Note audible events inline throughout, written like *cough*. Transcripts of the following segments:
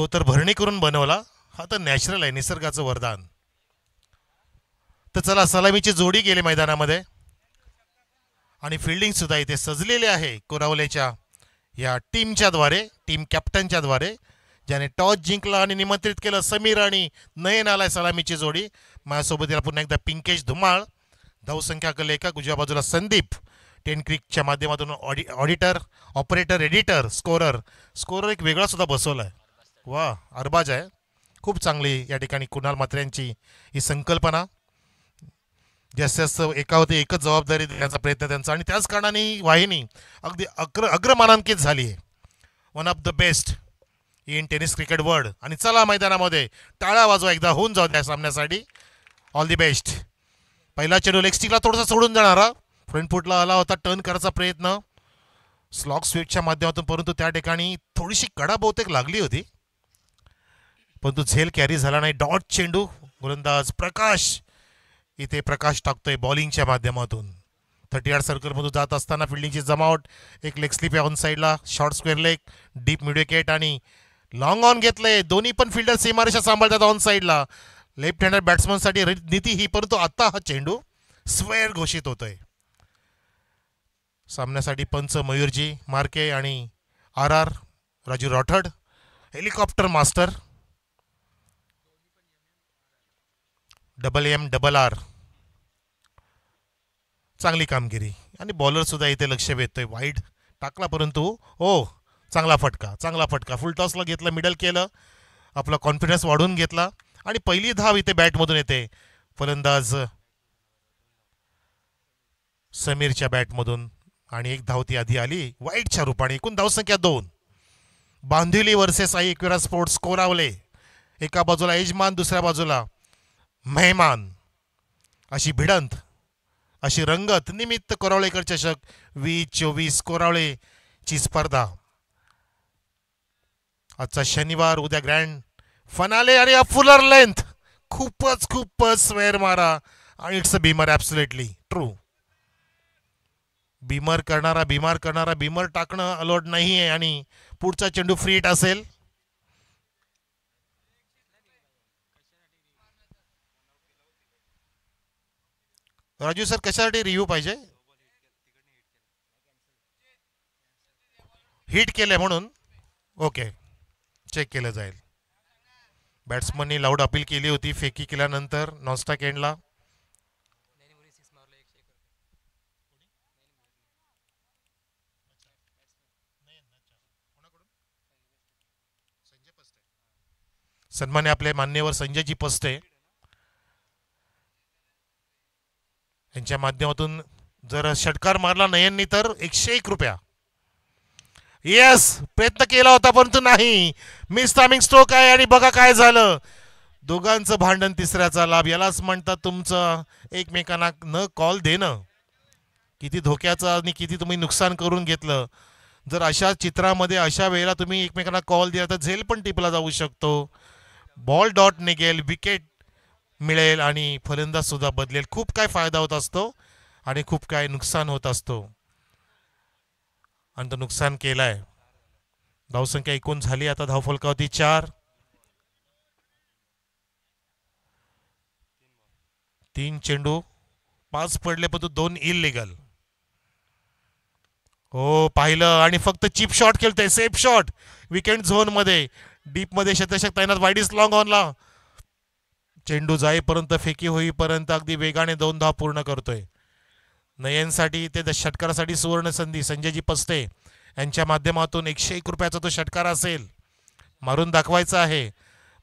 तो तर भरणी करून बनवला हा तर नॅचरल आहे निसर्गाचं वरदान तर चला सलामीची जोडी गेली मैदानामध्ये आणि फिल्डिंग सुद्धा इथे सजलेले आहे कोरावलेच्या या टीमच्याद्वारे टीम कॅप्टनच्याद्वारे ज्याने टॉस जिंकला आणि निमंत्रित केलं समीर आणि नयन आलाय सलामीची जोडी माझ्यासोबत याला पुन्हा एकदा पिंकेश धुमाळ धावसंख्या लेखक उजव्या बाजूला संदीप टेन क्रिकच्या माध्यमातून ऑडि auditor operator editor scorer scorer एक वेगळा सुद्धा बसवला आहे वा अरबाज आहे खूप चांगली या ठिकाणी कुणाल मात्र्यांची ही संकल्पना जास्त जास्त एकावरती एकच जबाबदारी देण्याचा प्रयत्न त्यांचा आणि त्याच कारणाने ही वाहिनी अगदी अग्र अग्रमानांकित झाली आहे one of the best in tennis cricket world आणि चला मैदानामध्ये टाळा वाजवा एकदा होऊन जाऊ त्या सामन्यासाठी ऑल दी बेस्ट पहिला चेंडू लेगस्टिकला थोडासा सोडून जाणारा फ्रंट फुटला आला होता टर्न करायचा प्रयत्न स्लॉग स्वीटच्या माध्यमातून परंतु त्या ठिकाणी थोडीशी कडा बहुतेक लागली होती परंतु झेल कॅरी झाला नाही डॉट चेंडू गोलंदाज प्रकाश इथे प्रकाश टाकतोय बॉलिंगच्या माध्यमातून थर्टी आठ सर्कलमधून जात असताना फिल्डिंगची जमावट एक लेग स्लिप ऑन साईडला short square leg deep midwicket आणि लॉंग ऑन घेतलंय दोन्ही पण फिल्डर सीमारेषा सांभाळतात ऑन साईडला लेफ्ट हँडर बॅट्समनसाठी नीती ही परंतु आता हा चेंडू स्वेअर घोषित होतोय सामन्यासाठी पंच मयूरजी मार्के आणि R R Raju Rathod helicopter master double M double R चांगली कामगिरी आणि बॉलरसुद्धा इथे लक्ष वेधतोय वाईट टाकला परंतु ओ चांगला फटका चांगला फटका फुल टॉसला घेतला मिडल केलं आपला कॉन्फिडन्स वाढून घेतला आणि पहिली धाव इथे बॅटमधून येते फलंदाज समीरच्या बॅटमधून आणि एक धाव ती आधी आली वाईटच्या रूपाने एकूण धावसंख्या दोन बांधिवली वर्सेस आई एकविरा स्पोर्ट्स कोरावले एका बाजूला यजमान दुसऱ्या बाजूला मेहमान अशी भिडंत अशी रंगत निमित्त कोरावळेकर चषक वीस चोवीस कोरावळेची स्पर्धा आजचा शनिवार उद्या ग्रँड फनाले आणि अफुलर लेंथ खूपच खूपच स्वेअर मारा आणि it's a beamer absolutely true beamer करणारा बीमार करणारा बीमर टाकणं अलोड नाही आहे आणि पुढचा चेंडू फ्रीट असेल राजू सर कशासाठी रिव्ह्यू पाहिजे हिट केलं म्हणून ओके चेक केलं जाईल बॅट्समननी लाऊड अपील केली होती फेकी केल्यानंतर नॉनस्टॉक एंडला सन्माने आपले मान्यवर जी पस्ते यांच्या माध्यमातून जर षटकार मारला नयननी तर एकशे एक रुपया येस प्रयत्न केला होता परंतु नाही मिस टायमिंग स्ट्रोक आहे आणि बघा काय झालं दोघांचं भांडण तिसऱ्याचा लाभ यालाच म्हणतात तुमचं एकमेकांना न कॉल देणं किती धोक्याचं आणि किती तुम्ही नुकसान करून घेतलं जर अशा चित्रामध्ये अशा वेळेला तुम्ही एकमेकांना कॉल दिला तर झेल पण टिपला जाऊ शकतो बॉल डॉट निघेल विकेट मिळेल आणि फलंदाज सुद्धा बदलेल खूप काय फायदा होत असतो आणि खूप काय नुकसान होत असतो आणि तो नुकसान केलाय धावसंख्या एकूण झाली आता धावफलका होती चार तीन चेंडू पाच पडले पण दोन इलिगल हो पाहिलं आणि फक्त चिप शॉट खेळतोय सेफ शॉट विकेंड झोन मध्ये डीप मध्ये शतशक तैनात वाईडीस लॉंग ऑनला चेंडू जाईपर्यंत फेकी होईपर्यंत अगदी वेगाने दोन धाव पूर्ण करतोय नयनसाठी ते षटकारासाठी सुवर्ण संधी संजयजी पस्ते यांच्या माध्यमातून एकशे एक रुपयाचा तो षटकार असेल मारून दाखवायचा आहे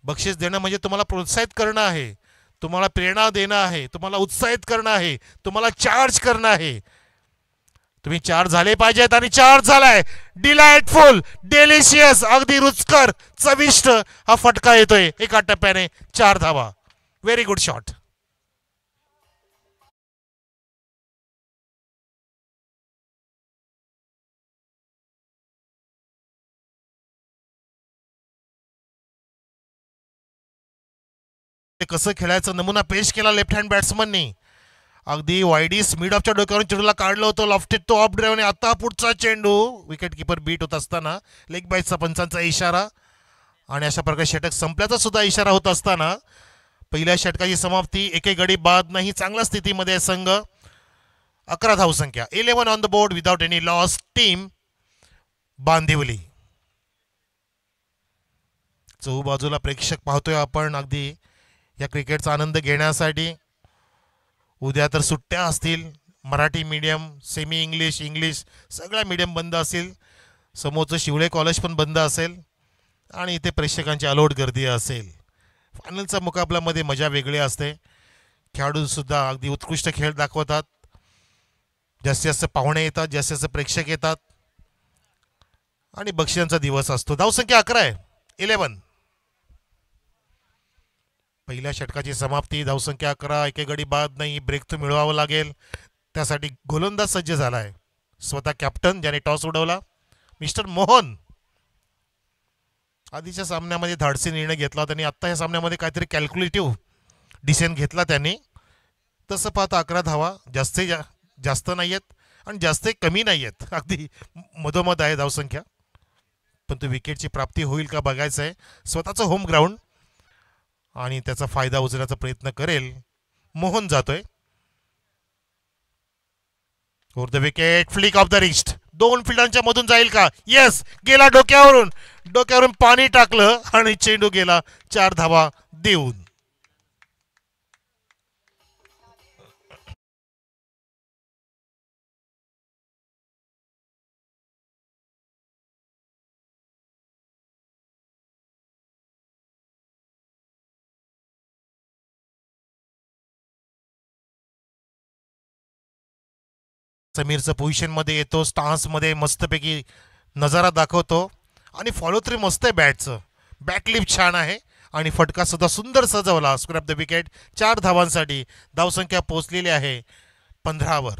बक्षीस देणं म्हणजे तुम्हाला प्रोत्साहित करणं आहे तुम्हाला प्रेरणा देणं आहे तुम्हाला उत्साहित करणं आहे तुम्हाला चार्ज करणं आहे तुम्ही चार्ज झाले पाहिजेत आणि चार्ज झालाय डिलाइटफुल डेलिशियस अगदी रुचकर चविष्ट हा फटका येतोय एका टप्प्याने चार धावा व्हेरी गुड शॉट ते कसं खेळायचं नमुना पेश केला लेफ्ट हँड बॅट्समननी अगदी वायडी मिड ऑफच्या डोक्यावरून चेंडूला काढलं होतं लॉफ्ट तो ऑफ ड्राईव्ह आणि आता पुढचा चेंडू विकेट किपर बीट होत असताना लेग बाईचा पंचांचा इशारा आणि अशा प्रकारे षटक संपल्याचा सुद्धा इशारा होत असताना पहिल्या षटकाची समाप्ती एके गडी बाद नाही चांगल्या स्थितीमध्ये संघ अकरा धावसंख्या eleven on the board without any loss team Bandhivali बाजूला प्रेक्षक पाहतोय आपण अगदी या क्रिकेटचा आनंद घेण्यासाठी उद्या तर सुट्ट्या असतील Marathi medium semi English English सगळ्या मीडियम बंद असेल समोरचं शिवळे कॉलेज पण बंद असेल आणि इथे प्रेक्षकांची अलोट गर्दी असेल फायनलचा मुकाबलामध्ये मजा वेगळी असते खेळाडूसुद्धा अगदी उत्कृष्ट खेळ दाखवतात जास्तीत जास्त पाहुणे येतात जास्तीत जास्त प्रेक्षक येतात आणि बक्षिसांचा दिवस असतो धावसंख्या अकरा आहे इलेवन पहिल्या षटकाची समाप्ती धावसंख्या अकरा एके गडी बाद नाही ब्रेक तो मिळवावं लागेल त्यासाठी गोलंदाज सज्ज झाला आहे स्वतः कॅप्टन ज्याने टॉस उडवला मिस्टर मोहन आधीच्या सामन्यामध्ये धाडसी निर्णय घेतला होता आणि आत्ता या सामन्यामध्ये काहीतरी कॅल्क्युलेटिव्ह डिसिजन घेतला त्याने तसं पाहता अकरा धावा जास्त जास्त नाही आहेत आणि जास्त कमी नाही आहेत *laughs* अगदी मधोमध आहे धावसंख्या पण तो विकेटची प्राप्ती होईल का बघायचं आहे स्वतःचं होम ग्राउंड आणि त्याचा फायदा उचलण्याचा प्रयत्न करेल मोहन जातोय the wicket flick off the wrist दोन फिल्डांच्या मधून जाईल का येस गेला डोक्यावरून डोक्यावरून पाणी टाकलं आणि चेंडू गेला चार धावा देऊन समीरचं मध्ये येतो मध्ये मस्तपैकी नजारा दाखवतो आणि फॉलो थ्री मस्त आहे बॅटचं बॅकलिप छान आहे आणि फटकासुद्धा सुंदर सजवला स्क्रॅप द विकेट चार धावांसाठी धावसंख्या पोचलेली आहे पंधरावर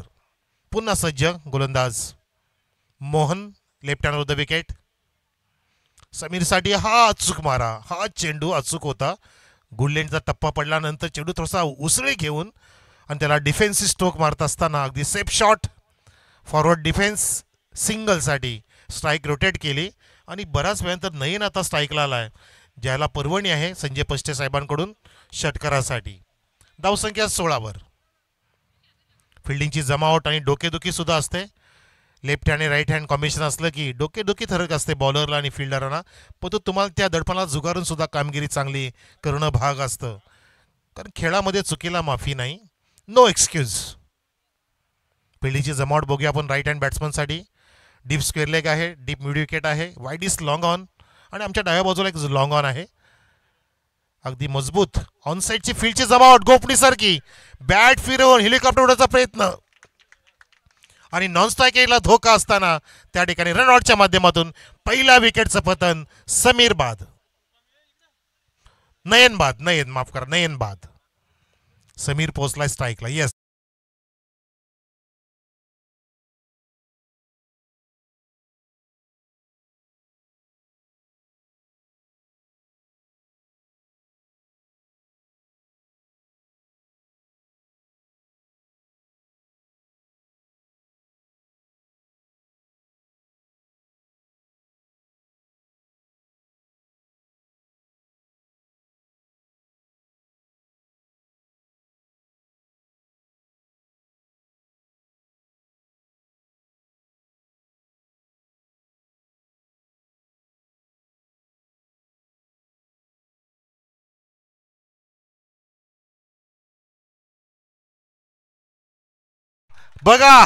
पुन्हा सज्ज गोलंदाज Mohan left hand the wicket समीरसाठी हा अचूक मारा हा चेंडू अचूक होता गुडलेंडचा टप्पा पडल्यानंतर चेंडू थोडासा उसळे घेऊन आणि त्याला डिफेन्सिव्ह स्ट्रोक मारत असताना अगदी सेफ शॉट फॉरवर्ड डिफेन्स सिंगलसाठी स्ट्राईक रोटेट केली आणि बराच तर नयन आता स्ट्राईकला आला आहे ज्याला परवणी आहे संजय पष्टे साहेबांकडून षटकारासाठी धावसंख्या सोळावर फिल्डिंगची जमावट आणि डोकेदुखी सुद्धा असते लेफ्ट हँड आणि राईट हँड कॉम्बिनेशन असलं की डोकेदुखी ठरक असते बॉलरला आणि फिल्डरांना पण तो तुम्हाला त्या दडपणाला जुगारून सुद्धा कामगिरी चांगली करणं भाग असतं कारण खेळामध्ये चुकीला माफी नाही नो एक्सक्यूज फिल्डिंगची जमावट बघूया आपण राईट हँड बॅट्समनसाठी डीप स्क्वेअर लेग आहे डीप विकेट आहे वाईड इज लाँग ऑन आणि आमच्या डाव्या बाजूला एक लॉंग ऑन आहे अगदी मजबूत ऑन ची फील्डची जमावट गोपणीसारखी बॅट फिरवून हेलिकॉप्टर उडायचा प्रयत्न आणि नॉन स्ट्रायकला धोका असताना त्या ठिकाणी रनआउटच्या माध्यमातून पहिला विकेटचं पतन समीर बाद नयन बाद नयन माफ करा नयन बाद समीर पोचलाय स्ट्राईकला येस बघा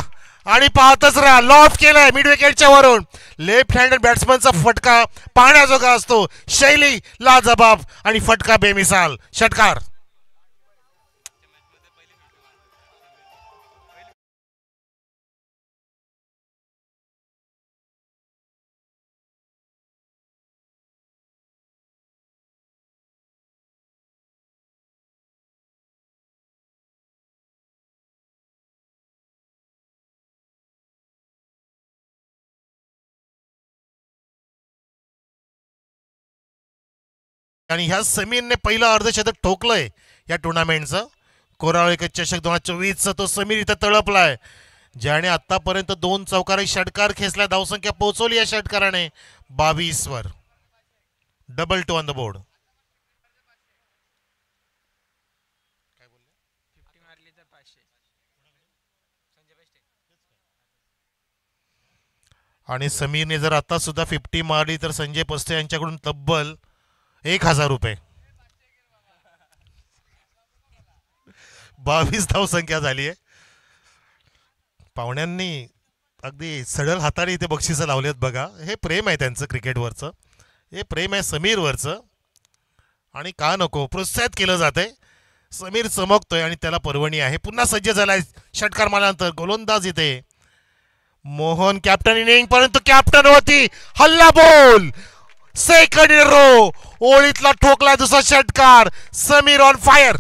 आणि पाहतच राहा लॉफ केलाय मिड विकेटच्या वरून लेफ्ट हँडेड बॅट्समनचा फटका पाहण्याजोगा असतो ला जबाब आणि फटका बेमिसाल षटकार आणि ह्या समीरने पहिलं अर्धशतक ठोकलंय या टुर्नामेंटचं एक चषक दोन हजार चोवीसचा तो समीर इथं तळपलाय ज्याने आतापर्यंत दोन चौकारे षटकार खेचल्या धावसंख्या पोहोचवली या षटकाराने वर double two on the board आणि समीरने जर आता सुद्धा फिफ्टी मारली तर संजय पस्ते यांच्याकडून तब्बल एक हजार रुपये बावीस धाव संख्या झाली आहे पाहुण्यांनी अगदी सडल हाताने इथे बक्षीस लावलेत बघा हे प्रेम आहे त्यांचं क्रिकेटवरचं हे प्रेम आहे समीरवरचं आणि का नको प्रोत्साहित केलं जात आहे समीर चमकतोय आणि त्याला पर्वणी आहे पुन्हा सज्ज झालाय षटकार मारल्यानंतर गोलंदाज इथे मोहन कॅप्टन इनिंग परंतु कॅप्टन होती हल्ला बोल सेकंड रो ओळीतला ठोकला दुसरा षटकार समीर ऑन फायर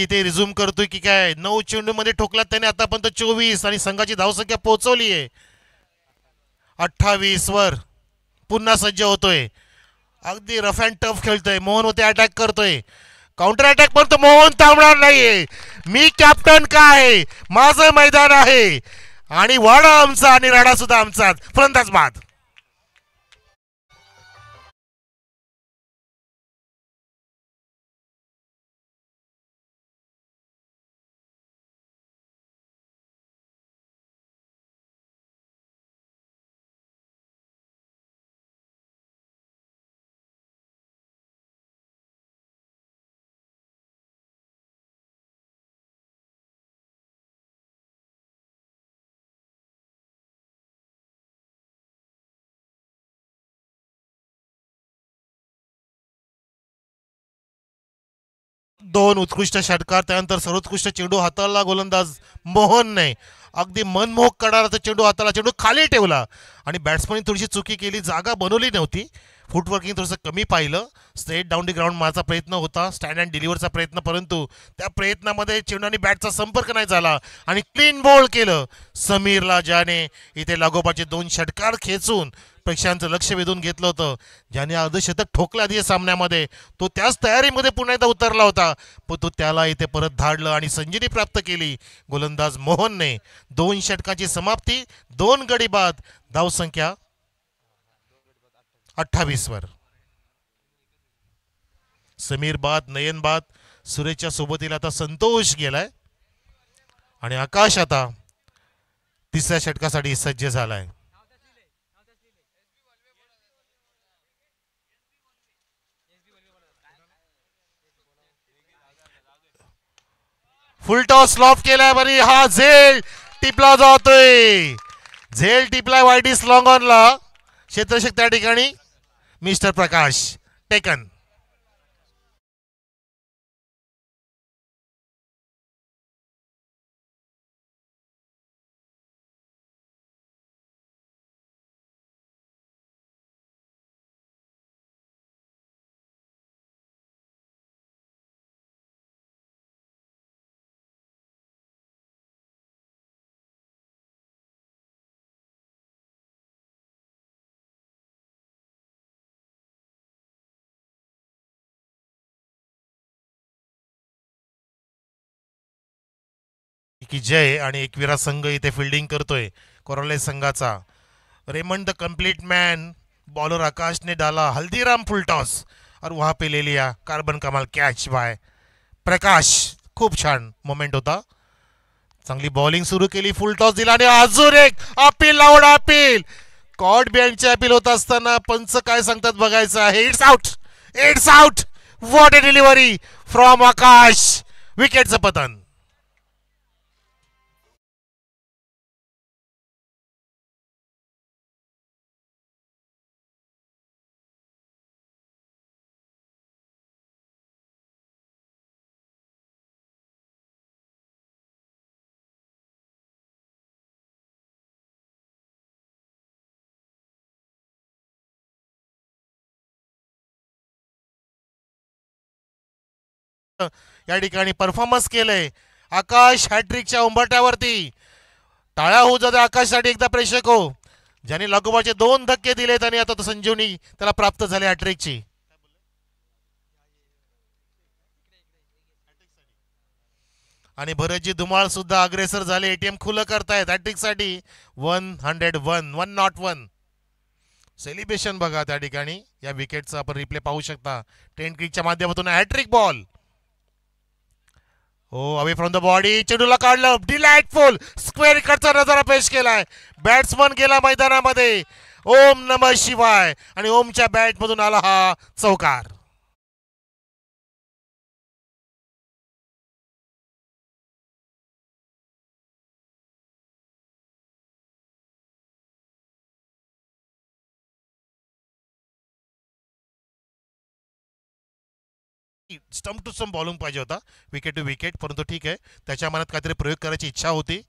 इथे रिझ्यूम करतोय की काय नऊ चेंडू मध्ये ठोकला त्याने आतापर्यंत चोवीस आणि संघाची धावसंख्या पोहोचवली आहे अठ्ठावीस वर पुन्हा सज्ज होतोय अगदी रफ अँड टफ खेळतोय मोहन होते अटॅक करतोय काउंटर अटॅक पण तो मोहन थांबणार नाहीये मी कॅप्टन का आहे माझं मैदान आहे आणि वाडा आमचा आणि राडा सुद्धा आमचा फलंदाज बाद दोन उत्कृष्ट षटकार त्यानंतर सर्वोत्कृष्ट चेंडू हाताळला गोलंदाज मोहनने अगदी मनमोहक करणारा तो चेंडू हाताला चेंडू खाली ठेवला आणि बॅट्समननी थोडीशी चुकी केली जागा बनवली नव्हती फुटवर्किंग थोडंसं कमी पाहिलं स्ट्रेट डाऊन डी ग्राउंड मारचा प्रयत्न होता स्टँड अँड डिलिव्हरचा प्रयत्न परंतु त्या प्रयत्नामध्ये चेंडू आणि बॅटचा संपर्क नाही झाला आणि क्लीन बॉल केलं समीरला ज्याने इथे लागोपाचे दोन षटकार खेचून प्रेक्षकांचं लक्ष वेधून घेतलं होतं ज्याने अर्धशतक ठोकलं आधी सामन्यामध्ये तो त्याच तयारीमध्ये पुन्हा एकदा उतरला होता पण तो त्याला इथे परत धाडलं आणि संजीनी प्राप्त केली गोलंदाज मोहनने दोन षटकांची समाप्ती दोन गडी बाद धावसंख्या अठ्ठावीसवर समीर बाद नयन बाद सुरेशच्या सोबतीला आता संतोष गेलाय आणि आकाश आता तिसऱ्या षटकासाठी सज्ज झालाय टॉस लॉफ केलाय बरी हा झेल टिपला जातोय झेल टिपला वायडीस लॉंग ऑनला क्षेत्रक्षक त्या ठिकाणी मिस्टर प्रकाश टेकन की जय आणि एकविरा संघ इथे फिल्डिंग करतोय कोरोले संघाचा Raymond the complete man bowler आकाशने डाला हल्दीराम फुल टॉस और पे ले लिया कार्बन कमाल कैच बाय प्रकाश खूप छान मोमेंट होता चांगली बॉलिंग सुरू केली फुल टॉस दिला आणि अजून एक अपील लावड अपील कॉर्ड बँडचे अपील होत असताना पंच काय सांगतात बघायचं आहे it's out it's out what a delivery from Akash विकेटचं पतन या ठिकाणी परफॉर्मन्स केलंय आकाश हॅट्रिकच्या उंबरट्यावरती टाळ्या होऊ जाते आकाशसाठी एकदा प्रेक्षक हो ज्याने लागोबाचे दोन धक्के दिले आता तो संजीवनी त्याला प्राप्त झाले हॅट्रिकची आणि भरतजी धुमाळ सुद्धा अग्रेसर झाले एटीएम खुलं करतायत हॅट्रिकसाठी one hundred one one not one celebration बघा त्या ठिकाणी या विकेटचा आपण रिप्ले पाहू शकता टेन क्रिकच्या माध्यमातून हॅट्रिक बॉल हो अवे फ्रॉम द बॉडी चेंडूला काढलं डिलाइटफुल स्क्वेअर इकडचा नजारा पेश केलाय बॅट्समन गेला मैदानामध्ये ओम नम शिवाय आणि ओमच्या बॅटमधून आला हा चौकार स्टम्प टू स्टम्प बॉलिंग पाहिजे होता विकेट टू विकेट परंतु ठीक आहे त्याच्या मनात काहीतरी प्रयोग करायची इच्छा होती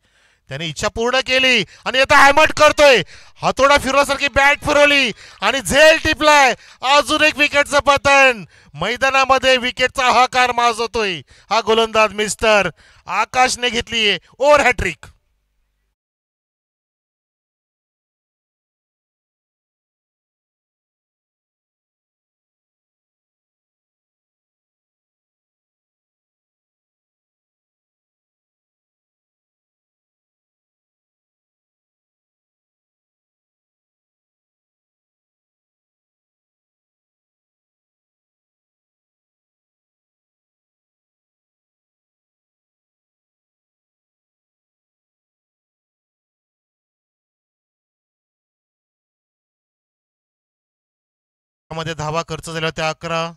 त्याने इच्छा पूर्ण केली आणि आता हॅमट करतोय हातोडा सारखी बॅट फिरवली आणि झेल टिपलाय अजून एक विकेटचं पतन मैदानामध्ये विकेटचा हाकार माजवतोय हा गोलंदाज मिस्टर आकाशने घेतलीये ओव्हर हॅट्रिक मध्ये धावा खर्च झाला होत्या अकरा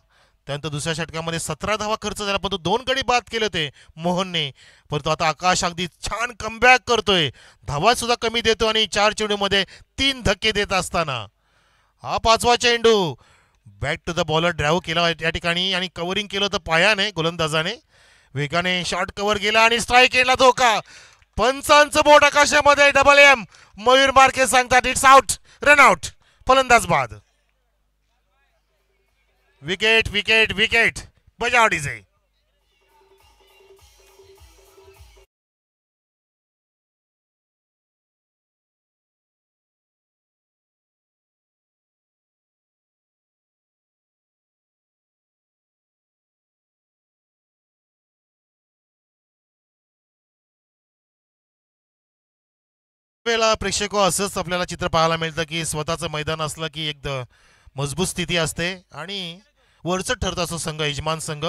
त्यानंतर दुसऱ्या षटकामध्ये सतरा धावा खर्च झाला परंतु दोन गडी बाद केले होते मोहनने परंतु आता आकाश अगदी छान कमबॅक करतोय धावा सुद्धा कमी देतो आणि चार चेंडूमध्ये तीन धक्के देत असताना हा पाचवा चेंडू back to the bowler drive केला या ठिकाणी आणि कव्हरिंग केलं होतं पायाने गोलंदाजाने वेगाने शॉर्ट कव्हर गेला आणि स्ट्राईक केला धोका पंचांचं बोट आकाशामध्ये डबल एम मयूर मार्के सांगतात इट्स आउट रन आउट फलंदाज बाद विकेट विकेट विकेट बजाओ डीजे वेळेला प्रेक्षक हो, असंच आपल्याला चित्र पाहायला मिळतं की स्वतःचं मैदान असलं की एकदम मजबूत स्थिती असते आणि वरचं ठरत असतो संघ यजमान संघ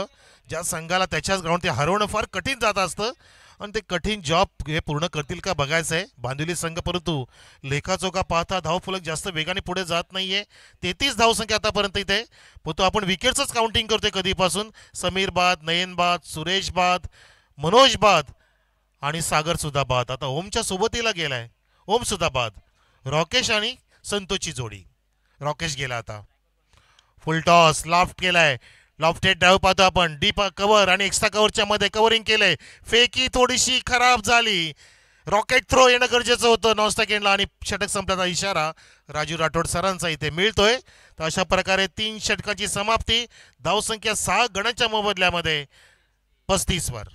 ज्या संघाला त्याच्याच ग्राउंड ते हरवणं फार कठीण जात असतं आणि ते कठीण जॉब हे पूर्ण करतील का बघायचं आहे बांधिवली संघ परंतु लेखाचोखा पाहता धावफलक जास्त वेगाने पुढे जात नाही आहे तेहतीस धावसंख्या आतापर्यंत इथे परंतु आपण विकेटचंच काउंटिंग करतोय कधीपासून समीर बाद नयन बाद सुरेश बाद मनोज बाद आणि सागरसुद्धा बाद आता ओमच्या सोबतीला गेला ओम ओमसुद्धा बाद रॉकेश आणि संतोषची जोडी रॉकेश गेला आता फुल टॉस लॉफ्ट केलाय लॉफ्टेड डाव पाहतो आपण डीप कवर आणि एक्स्ट्रा कव्हरच्या मध्ये कवरिंग केलंय फेकी थोडीशी खराब झाली रॉकेट थ्रो येणं गरजेचं होतं नॉन सेकंडला आणि षटक संपल्याचा इशारा राजू राठोड सरांचा इथे मिळतोय तर अशा प्रकारे तीन षटकाची समाप्ती धावसंख्या सहा गणाच्या मोबदल्यामध्ये पस्तीसवर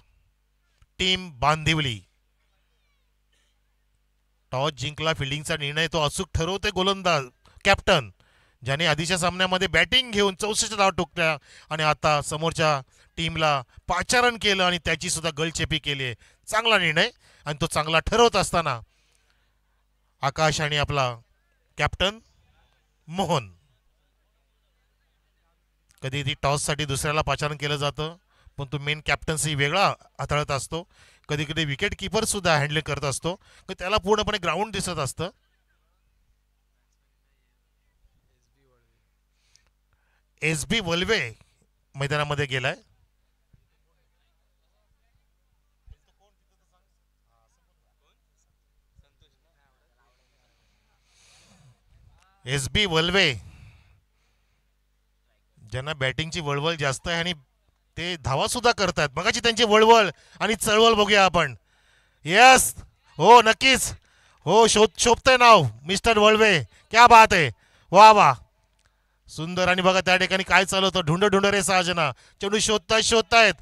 टीम बांधिवली टॉस जिंकला फिल्डिंगचा निर्णय तो अचूक ठरवते गोलंदाज कॅप्टन ज्याने आधीच्या सामन्यामध्ये बॅटिंग घेऊन चौसष्ट धाव टोकल्या आणि आता समोरच्या टीमला पाचारण केलं आणि त्याची सुद्धा गलचेपी केली आहे चांगला निर्णय आणि तो चांगला ठरवत असताना आकाश आणि आपला कॅप्टन मोहन कधी कधी टॉससाठी दुसऱ्याला पाचारण केलं जातं पण तो मेन कॅप्टन्सी वेगळा हाताळत असतो कधी कधी विकेट सुद्धा हँडल करत असतो त्याला पूर्णपणे ग्राउंड दिसत असतं एस बी वल्वे मैदानामध्ये गेलाय एस बी वल्वे ज्यांना बॅटिंगची वळवळ जास्त आहे आणि ते धावा सुद्धा करतात मगाची त्यांची वळवळ आणि चळवळ बघूया आपण येस हो नक्कीच हो शोध शोभतंय नाव मिस्टर वळवे क्या बात आहे वा वा सुंदर आणि बघा त्या ठिकाणी काय चालू होतं ढुंड ढुंड रे साजना चेंडू शोधताय शोधतायत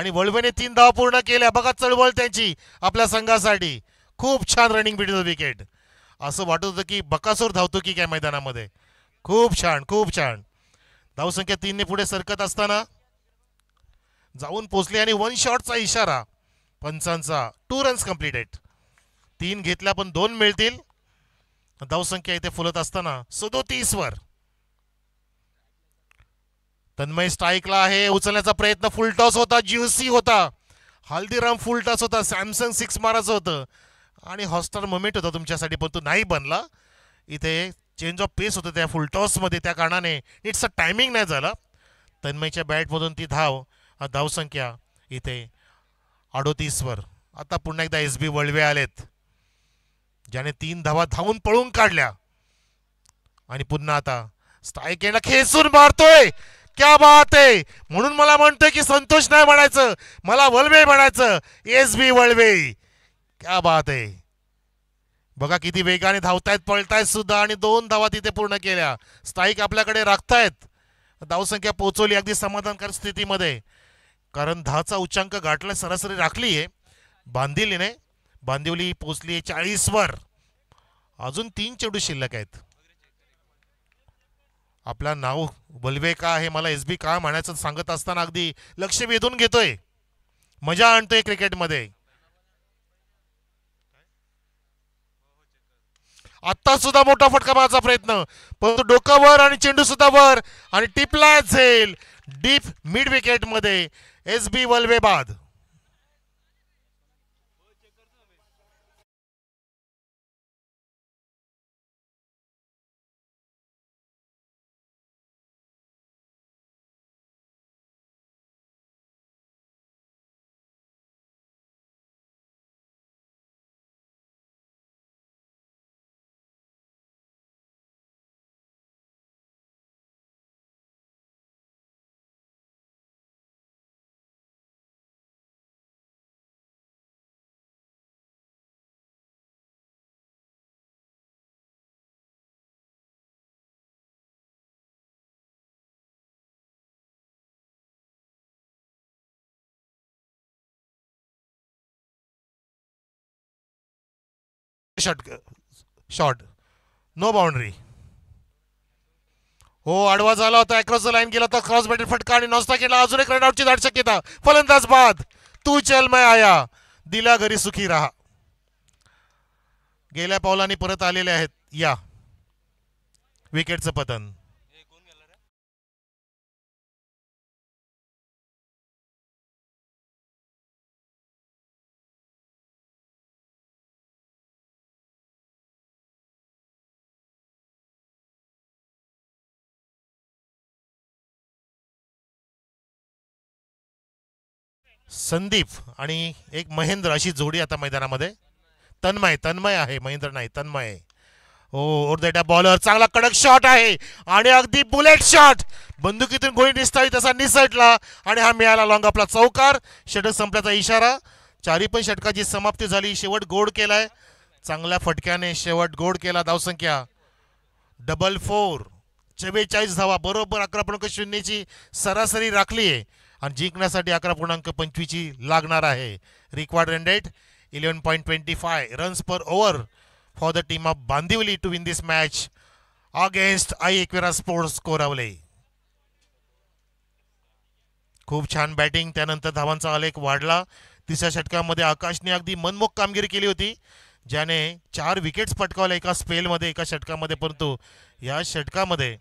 आणि वळवेने तीन धाव पूर्ण केल्या बघा चळवळ त्यांची आपल्या संघासाठी खूप छान रनिंग बिटवीन द विकेट असं वाटत होतं की बकासूर धावतो की काय मैदानामध्ये खूप छान खूप छान धावसंख्या तीनने पुढे सरकत असताना जाऊन पोचले आणि वन शॉटचा इशारा पंचांचा टू रन्स कम्प्लिटेड तीन घेतल्या पण दोन मिळतील धावसंख्या इथे फुलत असताना सदोतीसवर वर तन्मय स्ट्राईकला आहे उचलण्याचा प्रयत्न फुलटॉस होता जीवसी होता हल्दीराम फुल टॉस होता सॅमसंग सिक्स मारायचं होतं आणि हॉस्टल मोमेंट होता तुमच्यासाठी पण तो नाही बनला इथे चेंज ऑफ पेस होतं त्या फुलटॉसमध्ये त्या कारणाने इट्स अ टायमिंग नाही झाला तन्मयच्या बॅटमधून ती धाव धावसंख्या इथे अडोतीसवर आता पुन्हा एकदा एस बी वळवे आलेत ज्याने तीन धावा धावून पळून काढल्या आणि पुन्हा आता स्ट्राईक खेचून मारतोय क्या बात आहे म्हणून मला म्हणतोय की संतोष नाही म्हणायचं मला वळवे म्हणायचं एस बी वळवे क्या बात आहे बघा किती वेगाने धावतायत पळतायत सुद्धा आणि दोन धावा तिथे पूर्ण केल्या स्थायिक आपल्याकडे राखतायत धावसंख्या पोहोचवली अगदी समाधानकारक स्थितीमध्ये कारण दहाचा उच्चांक गाठला सरासरी राखली आहे बांधिलीने बांधिवली पोचली आहे चाळीसवर अजून तीन चेडू शिल्लक आहेत आपला नाव बलवे का हे मला एस बी का म्हणायचं सांगत असताना अगदी लक्ष वेधून घेतोय मजा आणतोय क्रिकेटमध्ये आत्ता सुद्धा मोठा फटका मारायचा प्रयत्न परंतु डोकं वर आणि चेंडू सुद्धा वर आणि टिपला झेल डीप मिड मध्ये एस बी वल्वे बाद शॉट शॉट नो बाउंड्री हो आडवा झाला होता अक्रॉस लाईन गेला होता क्रॉस बॅटर फटका आणि नॉस्ता केला अजून एक रनआउटची दाट शक्यता फलंदाज बाद तू चल मैं आया दिला घरी सुखी राहा गेल्या पावलांनी परत आलेले आहेत या विकेटचं पतन संदीप आणि एक महेंद्र अशी जोडी आता मैदानामध्ये तन्मय तन्मय आहे महेंद्र नाही तन्मय हो बॉलर चांगला कडक शॉट आहे आणि अगदी बुलेट शॉट बंदुकीतून गोळी निसतावी तसा निसटला आणि हा मिळाला लॉंग आपला चौकार षटक संपल्याचा इशारा चारी पण षटकाची समाप्ती झाली शेवट गोड केलाय चांगल्या फटक्याने शेवट गोड केला धावसंख्या डबल फोर चव्वेचाळीस धावा बरोबर अकरा पण शून्यची सरासरी राखली आहे आणि जिंकण्यासाठी अकरा पूर्णांक पंचवीसची लागणार आहे required run rate eleven point twenty five runs per over for the team of Bandivali to win this match against Aai Ekvira sports Korawale खूप छान बॅटिंग त्यानंतर धावांचा आलेख वाढला तिसऱ्या षटकामध्ये आकाशने अगदी मनमोख कामगिरी केली होती ज्याने चार विकेट्स पटकावल्या एका स्पेलमध्ये एका षटकामध्ये परंतु या षटकामध्ये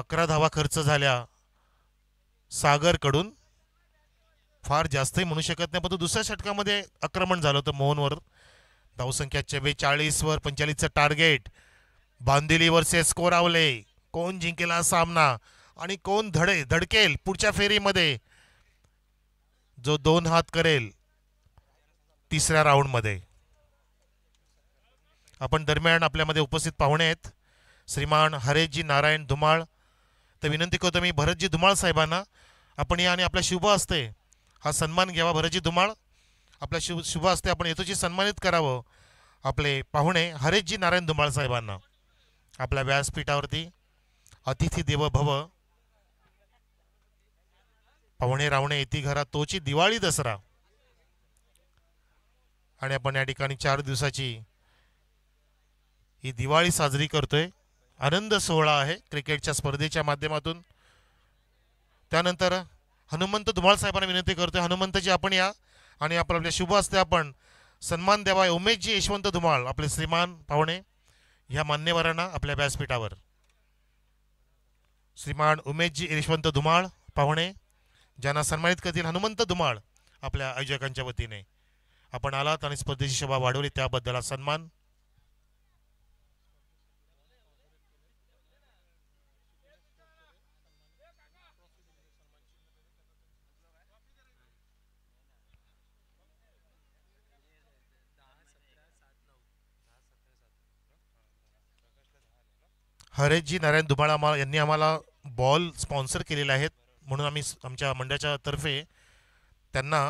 अकरा धावा खर्च झाल्या सागरकडून फार जास्तही म्हणू शकत नाही परंतु दुसऱ्या षटकामध्ये आक्रमण झालं होतं मोहनवर धावसंख्या चव्वेचाळीसवर पंचेचाळीसचं टार्गेट से स्कोर आवले कोण जिंकेला सामना आणि कोण धडे धडकेल पुढच्या फेरीमध्ये जो दोन हात करेल तिसऱ्या मध्ये आपण दरम्यान आपल्यामध्ये उपस्थित पाहुणे आहेत श्रीमान हरेशजी नारायण धुमाळ तर विनंती करतो मी भरतजी धुमाळ साहेबांना आपण या आणि आपल्या शुभ असते हा सन्मान घ्यावा भरजी धुमाळ आपल्या शुभ शुभ असते आपण येतोची सन्मानित करावं आपले पाहुणे हरेशजी नारायण धुमाळ साहेबांना आपल्या व्यासपीठावरती अतिथी देव भव पाहुणे रावणे येती घरा तोची दिवाळी दसरा आणि आपण या ठिकाणी चार दिवसाची ही दिवाळी साजरी करतोय आनंद सोहळा आहे क्रिकेटच्या स्पर्धेच्या माध्यमातून त्यानंतर हनुमंत धुमाळ साहेबांना विनंती करतोय हनुमंतजी आपण या आणि आपण आपल्या शुभ असते आपण सन्मान द्यावा उमेशजी यशवंत धुमाळ आपले श्रीमान पाहुणे ह्या मान्यवरांना आपल्या व्यासपीठावर श्रीमान उमेशजी यशवंत धुमाळ पाहुणे ज्यांना सन्मानित करतील हनुमंत धुमाळ आपल्या आयोजकांच्या वतीने आपण आलात आणि स्पर्धेची शोभा वाढवली त्याबद्दल सन्मान हरेशजी नारायण धुमाळ आम्हाला यांनी आम्हाला बॉल स्पॉन्सर केलेले आहेत म्हणून आम्ही आमच्या मंडळाच्या तर्फे त्यांना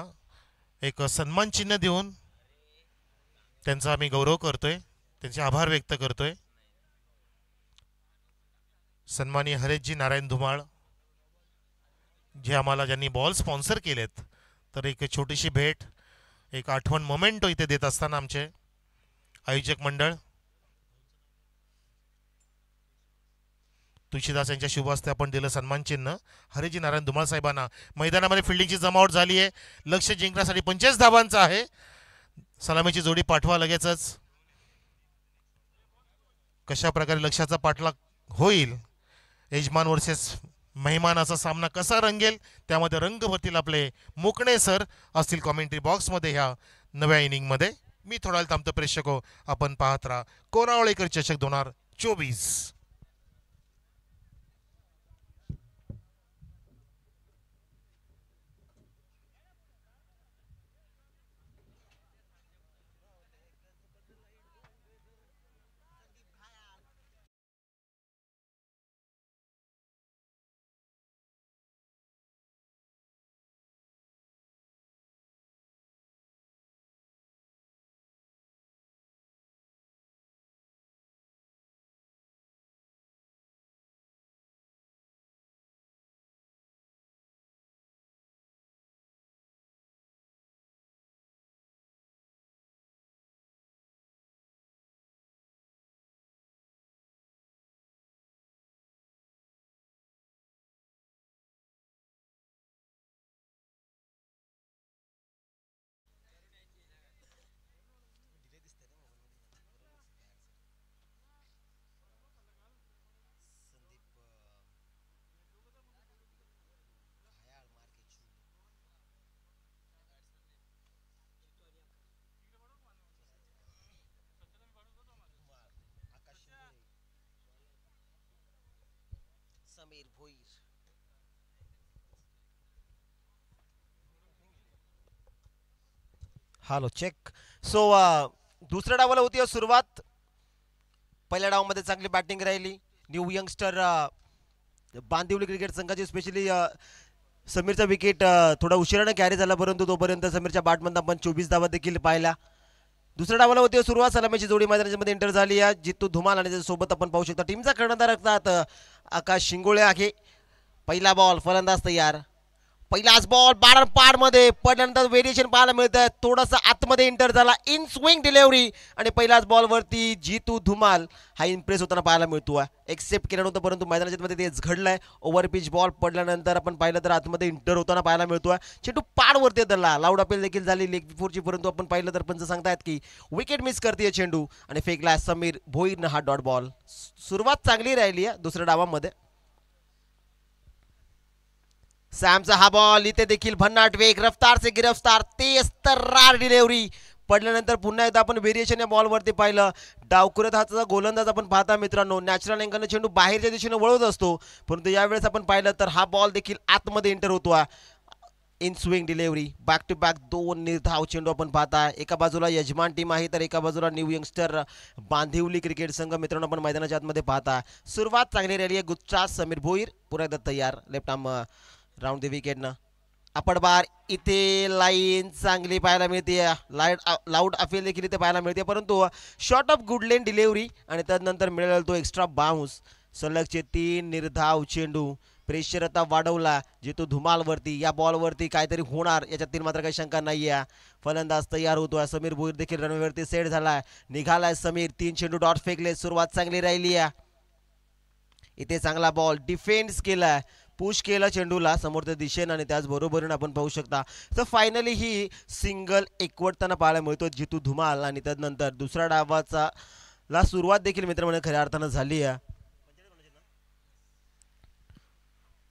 एक सन्मान चिन्ह देऊन त्यांचा आम्ही गौरव करतोय त्यांचे आभार व्यक्त करतोय सन्मानी हरेशजी नारायण धुमाळ जे आम्हाला ज्यांनी बॉल स्पॉन्सर केलेत तर एक छोटीशी भेट एक आठवण मोमेंटो इथे देत असताना आमचे आयोजक मंडळ तुळशीदास यांच्या शुभ हस्ते आपण दिलं सन्मानचिन्ह हरिजी नारायण धुमाळ साहेबांना मैदानामध्ये फिल्डिंगची जमावट झाली आहे लक्ष जिंकण्यासाठी पंचेच धाबांचं आहे सलामीची जोडी पाठवा लगेचच कशा प्रकारे लक्षाचा पाठलाग होईल यजमान वर्सेस मेहमानाचा असा सामना कसा रंगेल त्यामध्ये रंग भरतील आपले मोकणे सर असतील कॉमेंट्री बॉक्समध्ये ह्या नव्या इनिंगमध्ये मी थोडा वेळ थांबतो प्रेक्षको आपण पाहत राहा कोरावळेकर चषक दोन हजार चोवीस নামের ভৈর हालो चेक सो दुसऱ्या डावाला होती सुरुवात पहिल्या डावामध्ये चांगली बॅटिंग राहिली new youngster uh, Bandivali cricket संघाची स्पेशली uh, समीरचा विकेट uh, थोडा उशिरानं कॅरी झाला परंतु तोपर्यंत समीरच्या बॅटमधनं आपण चोवीस धावा देखील पाहिला दुसऱ्या डावाला होती सुरुवात सलामीची जोडी मैदानाच्या मध्ये एंटर झाली आहे जितू धुमाल आणि त्याच्यासोबत आपण पाहू शकता टीमचा कर्णधार असतात आकाश शिंगोळे आहे पहिला बॉल फलंदाज तयार पहिलाच बॉल बारा पार मध्ये पडल्यानंतर वेरिएशन पाहायला मिळत आहे थोडंसं आतमध्ये इंटर झाला इन स्विंग डिलेवरी आणि पहिलाच बॉलवरती जीतू धुमाल हा इम्प्रेस होताना पाहायला मिळतो आहे एक्सेप्ट केलं नव्हतं परंतु मैदानाच्या मध्ये तेच घडलंय ओव्हर पिच बॉल पडल्यानंतर आपण पाहिलं तर आतमध्ये इंटर होताना पाहायला मिळतो आहे चेंडू वरती धरला लाऊड अपील देखील झाली लेग फोरची परंतु आपण पाहिलं तर पंच सांगतायत की विकेट मिस करते चेंडू आणि फेकला समीर भोईरनं हा डॉट बॉल सुरुवात चांगली राहिली आहे दुसऱ्या डावामध्ये सॅमचा हा बॉल इथे देखील भन्नाट वेग रफ्तार से गिरफ्तार तेज तर्रार डिलेवरी पडल्यानंतर पुन्हा एकदा आपण व्हेरिएशन या बॉलवरती पाहिलं डावकुरत हा गोलंदाज आपण पाहता मित्रांनो नॅचरल अँगलने चेंडू बाहेरच्या दिशेने वळवत असतो परंतु यावेळेस आपण पाहिलं तर हा बॉल देखील आतमध्ये एंटर होतो in swing delivery back to back दोन निर्धाव चेंडू आपण पाहता एका बाजूला यजमान टीम आहे तर एका बाजूला न्यू यंगस्टर बांधिवली क्रिकेट संघ मित्रांनो आपण मैदानाच्या आतमध्ये पाहता सुरुवात चांगली रॅली आहे गुजरात समीर भोईर पुरा एकदा तयार लेफ्ट आम राऊंड द विकेटनं आपण बार इथे लाईन चांगली पाहायला मिळते लाईट लाऊड अफील देखील इथे पाहायला मिळते परंतु short of good length delivery आणि त्यानंतर मिळालेला तो एक्स्ट्रा बाउन्स सलगचे तीन निर्धाव चेंडू प्रेशर आता वाढवला जे तो धुमालवरती या बॉलवरती काहीतरी होणार याच्यातील मात्र काही शंका नाही आहे फलंदाज तयार होतोय समीर भोईर देखील रनवेवरती सेट झालाय निघालाय समीर तीन चेंडू डॉट फेकले सुरुवात चांगली राहिली आहे इथे चांगला बॉल डिफेंड्स केलाय पुश केला चेंडूला समोरच्या दिशेनं आणि त्याचबरोबरीनं आपण पाहू शकता तर फायनली ही सिंगल एकवटताना पाहायला मिळतो जितू धुमाल आणि त्यानंतर दुसरा डावाचा ला सुरुवात देखील मित्रांनो खऱ्या अर्थानं झाली आहे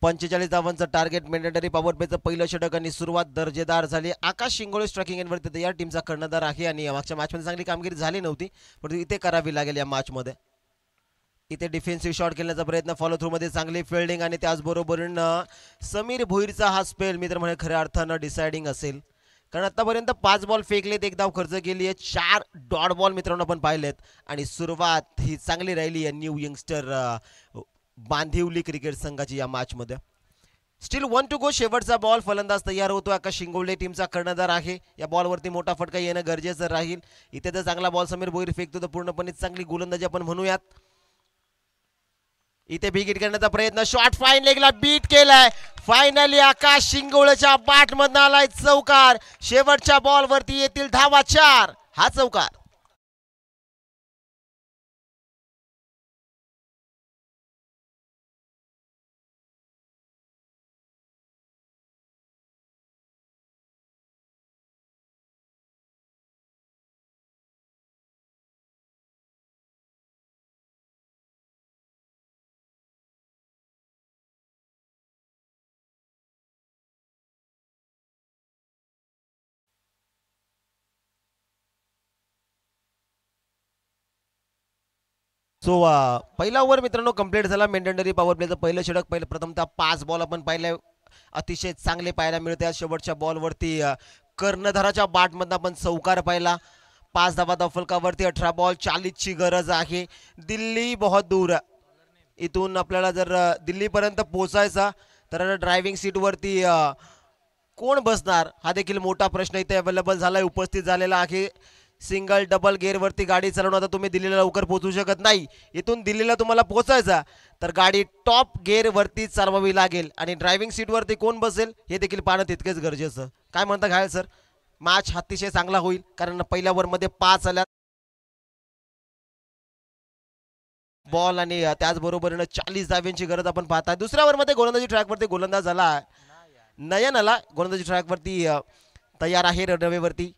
पंचेचाळीस धावांचं टार्गेट मेंडेटरी पॉवर पहिलं षटक आणि सुरुवात दर्जेदार झाली आकाश शिंगोळे स्ट्रायकिंग एंडवरती या टीमचा कर्णधार आहे आणि या मागच्या मॅचमध्ये चांगली कामगिरी झाली नव्हती पण इथे करावी लागेल या मॅचमध्ये इथे डिफेन्सिव्ह शॉट खेळण्याचा प्रयत्न फॉलो मध्ये चांगली फिल्डिंग आणि त्याचबरोबर समीर भोईरचा हा स्पेल मित्र म्हणे खऱ्या अर्थानं डिसायडिंग असेल कारण आतापर्यंत पाच बॉल फेकलेत एक खर्च केली आहे चार डॉट बॉल मित्रांनो आपण पाहिलेत आणि सुरुवात ही चांगली राहिली आहे न्यू यंगस्टर बांधिवली क्रिकेट संघाची या मॅचमध्ये स्टील वन टू गो शेवटचा बॉल फलंदाज तयार होतो आकाश शिंगोले टीमचा कर्णधार आहे या बॉलवरती मोठा फटका येणं गरजेचं राहील इथे तर चांगला बॉल समीर भोईर फेकतो तर पूर्णपणे चांगली गोलंदाजी आपण म्हणूयात इथे बिगीट करण्याचा प्रयत्न शॉर्ट फाईन लेगला बीट केलाय फायनली आकाश शिंगोळच्या बाट आलाय चौकार शेवटच्या बॉलवरती येतील धावा चार हा चौकार सो uh, पहिला ओव्हर मित्रांनो कंप्लीट झाला मेंटेनरी पॉवर प्लेचं पहिलं षटक पहिलं प्रथमतः पाच बॉल आपण पाहिले अतिशय चांगले पाहायला मिळते शेवटच्या बॉलवरती कर्णधाराच्या बाटमधनं आपण चौकार पाहिला पाच धावा दफलकावरती अठरा बॉल चाळीसची गरज आहे दिल्ली बहुत दूर इथून आपल्याला जर दिल्लीपर्यंत पोचायचा तर ड्रायव्हिंग सीटवरती कोण बसणार हा देखील मोठा प्रश्न इथे अवेलेबल झाला आहे उपस्थित झालेला आहे सिंगल डबल गेअरवरती गाडी चालवणं आता तुम्ही दिल्लीला लवकर पोहोचू शकत नाही इथून दिल्लीला तुम्हाला पोहोचायचा तर गाडी टॉप वरती चालवावी लागेल आणि ड्रायव्हिंग सीटवरती कोण बसेल हे देखील पाहणं तितकेच गरजेचं काय म्हणता घायल सर मॅच अतिशय चांगला होईल कारण पहिल्या ओव्हरमध्ये पाच आल्या बॉल आणि त्याचबरोबर चाळीस दाव्यांची गरज आपण पाहता दुसऱ्या ओव्हरमध्ये गोलंदाजी ट्रॅकवरती गोलंदाज झाला नयन आला गोलंदाजी ट्रॅकवरती तयार आहे रवेवरती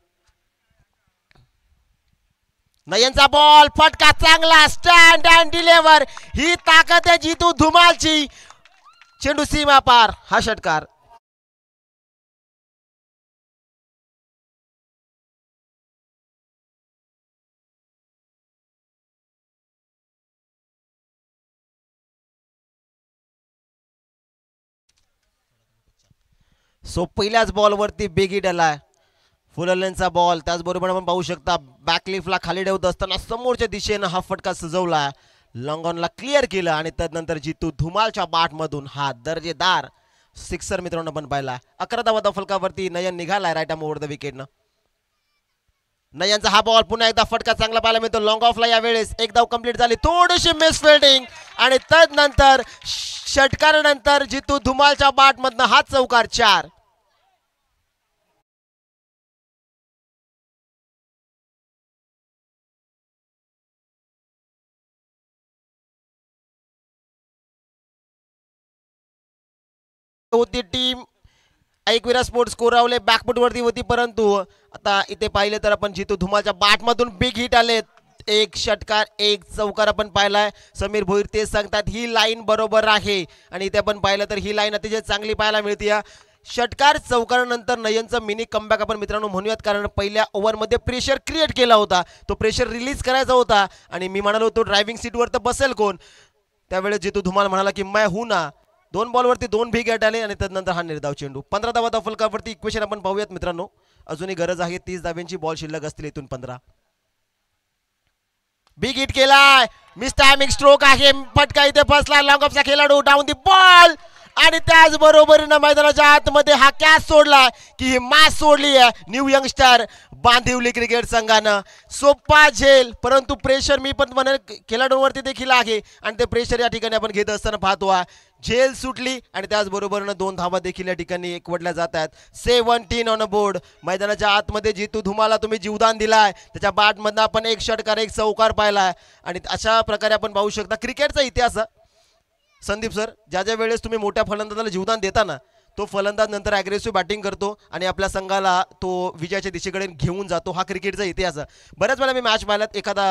नयनचा बॉल फटका चांगला स्टँड अँड डिलेवर ही ताकद आहे जितू धुमालची चेंडू सीमा पार हा षटकार सो पहिल्याच बॉलवरती बेगी डलाय फुलरलेनचा बॉल त्याचबरोबर आपण पाहू शकता बॅकलिफला खाली ठेवत असताना समोरच्या दिशेनं हा फटका सजवला लॉंगॉनला क्लिअर केलं आणि त्यानंतर जितू धुमालच्या बाटमधून हा दर्जेदार सिक्सर मित्रांनो पण पाहिला अकरा धावाचा फलकावरती नयन निघाला राईट आम ओव्हर द विकेटनं नयनचा हा बॉल पुन्हा एकदा फटका चांगला पाहायला मिळतो लॉंग ऑफला यावेळेस एक धाव कम्प्लीट झाली थोडीशी मिस फिल्डिंग आणि नंतर षटकारानंतर जितू धुमालच्या बाटमधनं हा चौकार चार होती टीम ऐकविरा स्पोर्ट्स कोरावले वरती होती परंतु आता इथे पाहिले तर आपण जितू धुमाच्या बाटमधून बिग हिट आले एक षटकार एक चौकार आपण पाहिलाय समीर भोईर ते सांगतात ही लाईन बरोबर आहे आणि इथे आपण पाहिलं तर ही लाईन अतिशय चांगली पाहायला मिळते षटकार चौकार नंतर नयनचं मिनी कमबॅक आपण मित्रांनो म्हणूयात कारण पहिल्या ओव्हरमध्ये प्रेशर क्रिएट केला होता तो प्रेशर रिलीज करायचा होता आणि मी म्हणालो होतो ड्रायव्हिंग वर तर बसेल कोण त्यावेळेस जितू धुमाल म्हणाला की मैं हू ना दोन बॉलवरती दोन भी गॅट आले आणि त्यानंतर हा निर्धाव चेंडू पंधरा धावाचा फलकावरती इक्वेशन आपण पाहूयात मित्रांनो अजूनही गरज आहे तीस धाव्यांची बॉल शिल्लक असतील इथून पंधरा बिग हिट केलाय मिस टायमिंग स्ट्रोक आहे फटका इथे फसला ऑफचा खेळाडू डाऊन दी बॉल आणि त्याचबरोबरीनं मैदानाच्या आतमध्ये हा कॅच सोडला की ही मास सोडली आहे न्यू यंगस्टर बांधिवली क्रिकेट संघानं सोपा झेल परंतु प्रेशर मी पण म्हणेल खेळाडूंवरती देखील आहे आणि ते प्रेशर या ठिकाणी आपण घेत असताना पाहतो आहे झेल सुटली आणि त्याचबरोबरनं दोन धावा देखील या ठिकाणी एकवटल्या जात आहेत टीन ऑन बोर्ड मैदानाच्या आतमध्ये जितू धुमाला तुम्ही जीवदान दिलाय त्याच्या त्याच्या बाटमधनं आपण एक षटकार एक चौकार पाहिला आहे आणि अशा प्रकारे आपण पाहू शकता क्रिकेटचा इतिहास संदीप सर ज्या ज्या वेळेस तुम्ही मोठ्या फलंदाजाला जीवदान देताना तो फलंदाज नंतर अग्रेसिव्ह बॅटिंग करतो आणि आपल्या संघाला तो विजयाच्या दिशेकडे घेऊन जातो हा क्रिकेटचा इतिहास आहे बऱ्याच वेळा मी मॅच पाहिल्यात एखादा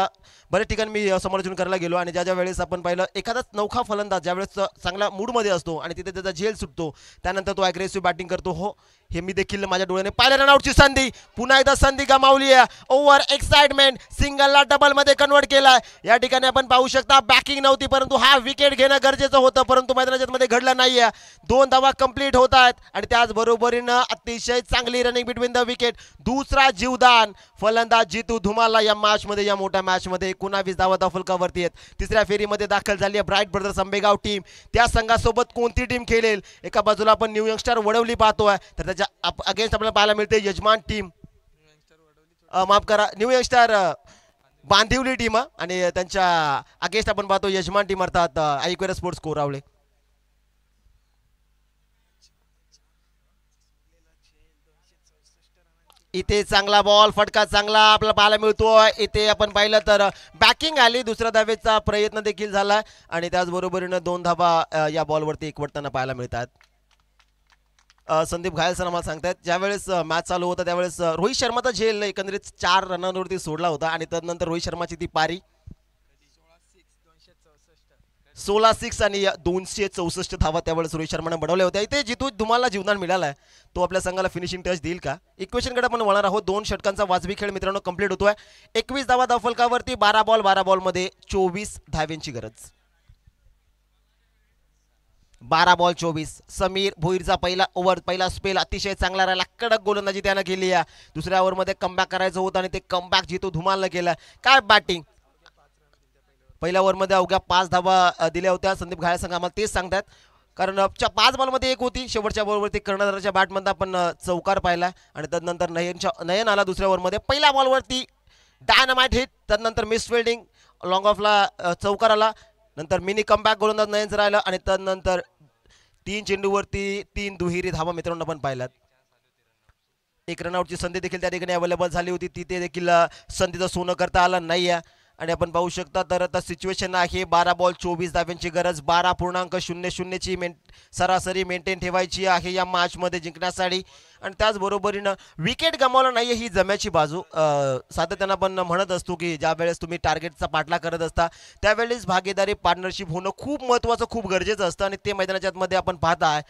बऱ्याच ठिकाणी मी समर्थन करायला गेलो आणि ज्या ज्या वेळेस आपण पाहिलं एखादाच नौखा फलंदाज ज्यावेळेस चांगला मूडमध्ये असतो आणि तिथे त्याचा झेल सुटतो त्यानंतर तो अग्रेसिव्ह बॅटिंग करतो हो हे मी देखील माझ्या डोळ्याने पाहिल्या रनआउटची संधी पुन्हा एकदा संधी गमावली आहे ओव्हर एक्साइटमेंट सिंगलला डबलमध्ये कन्वर्ट केलाय या ठिकाणी आपण पाहू शकता बॅकिंग नव्हती परंतु हा विकेट घेणं गरजेचं होतं परंतु मैदानाच्या मध्ये घडलं नाही आहे दोन धावा कंप्लीट होत आहेत आणि त्याचबरोबरीनं अतिशय चांगली रनिंग बिटवीन द विकेट दुसरा जीवदान फलंदाज जितू धुमाला या मॅचमध्ये या मोठ्या मॅचमध्ये एकोणावीस धावा दफलकावरती आहेत तिसऱ्या फेरीमध्ये दाखल झाली आहे ब्राईट ब्रदर्स आंबेगाव टीम त्या संघासोबत कोणती टीम खेळेल एका बाजूला आपण न्यू यंगस्टार वडवली पाहतोय तर त्याच्या अगेन्स्ट आपल्याला पाहायला मिळते यजमान टीम माफ करा न्यू यंगस्टार बांधिवली टीम आणि त्यांच्या अगेन्स्ट आपण पाहतो यजमान टीम अर्थात ऐकवेरा स्पोर्ट्स कोरावले इथे चांगला बॉल फटका चांगला आपल्याला पाहायला मिळतो इथे आपण पाहिलं तर बॅकिंग आली दुसऱ्या धावेचा प्रयत्न देखील झाला आणि त्याचबरोबरीनं दोन धावा या बॉलवरती एकवटताना पाहायला मिळतात संदीप घायल सर आम्हाला सांगतायत ज्यावेळेस मॅच चालू होता त्यावेळेस रोहित शर्माचा झेल एकंदरीत चार रनांवरती सोडला होता आणि त्यानंतर रोहित शर्माची ती पारी सोळा सिक्स आणि दोनशे चौसष्ट धावा त्यावेळेस रोहित शर्माने बनवल्या होत्या इथे जिथून तुम्हाला जीवनात मिळाला आहे तो आपल्या संघाला फिनिशिंग टच देईल का इक्वेशनकडे आपण वळणार आहोत दोन षटकांचा वाजवी खेळ मित्रांनो कंप्लीट होतोय एकवीस धावा धावफलकावरती बारा बॉल बारा बॉलमध्ये चोवीस धाव्यांची गरज बारा बॉल चोवीस समीर भोईरचा पहिला ओव्हर पहिला स्पेल अतिशय चांगला राहिला कडक गोलंदाजी त्यानं केली या दुसऱ्या ओव्हरमध्ये कमबॅक करायचं होतं आणि ते कमबॅक जितो धुमालनं केलं काय बॅटिंग पहिल्या ओव्हरमध्ये अवघ्या पाच धावा दिल्या होत्या संदीप घाळे संघ आम्हाला तेच सांगतात कारण पाच बॉलमध्ये एक होती शेवटच्या बॉलवरती कर्णधाराच्या बॅटमध्ये आपण चौकार पाहिला आणि तदनंतर नयनच्या नयन आला दुसऱ्या ओव्हरमध्ये पहिल्या बॉलवरती डायनामाइट हिट त्यानंतर मिस फिल्डिंग लॉंग ऑफला चौकार आला नंतर मिनी कमबॅक गोलंदाज नयनच राहिलं आणि त्यानंतर तीन चेंडूवरती तीन दुहेरी धावा मित्रांनो पण पाहिलात एक रनआउटची संधी देखील त्या ठिकाणी अवेलेबल झाली होती तिथे देखील संधीचं सोनं करता आला नाही आहे आणि आपण पाहू शकता तर आता सिच्युएशन आहे बारा बॉल चोवीस धाव्यांची गरज बारा पूर्णांक शून्य शून्यची मेन सरासरी मेंटेन ठेवायची आहे या मॅचमध्ये जिंकण्यासाठी आणि त्याचबरोबरीनं विकेट गमावला नाही ही जम्याची बाजू सातत्यानं आपण म्हणत असतो की ज्या वेळेस तुम्ही टार्गेटचा पाठला करत असता त्यावेळेस भागीदारी पार्टनरशिप होणं खूप महत्त्वाचं खूप गरजेचं असतं आणि ते मैदानाच्यामध्ये आपण पाहता आहे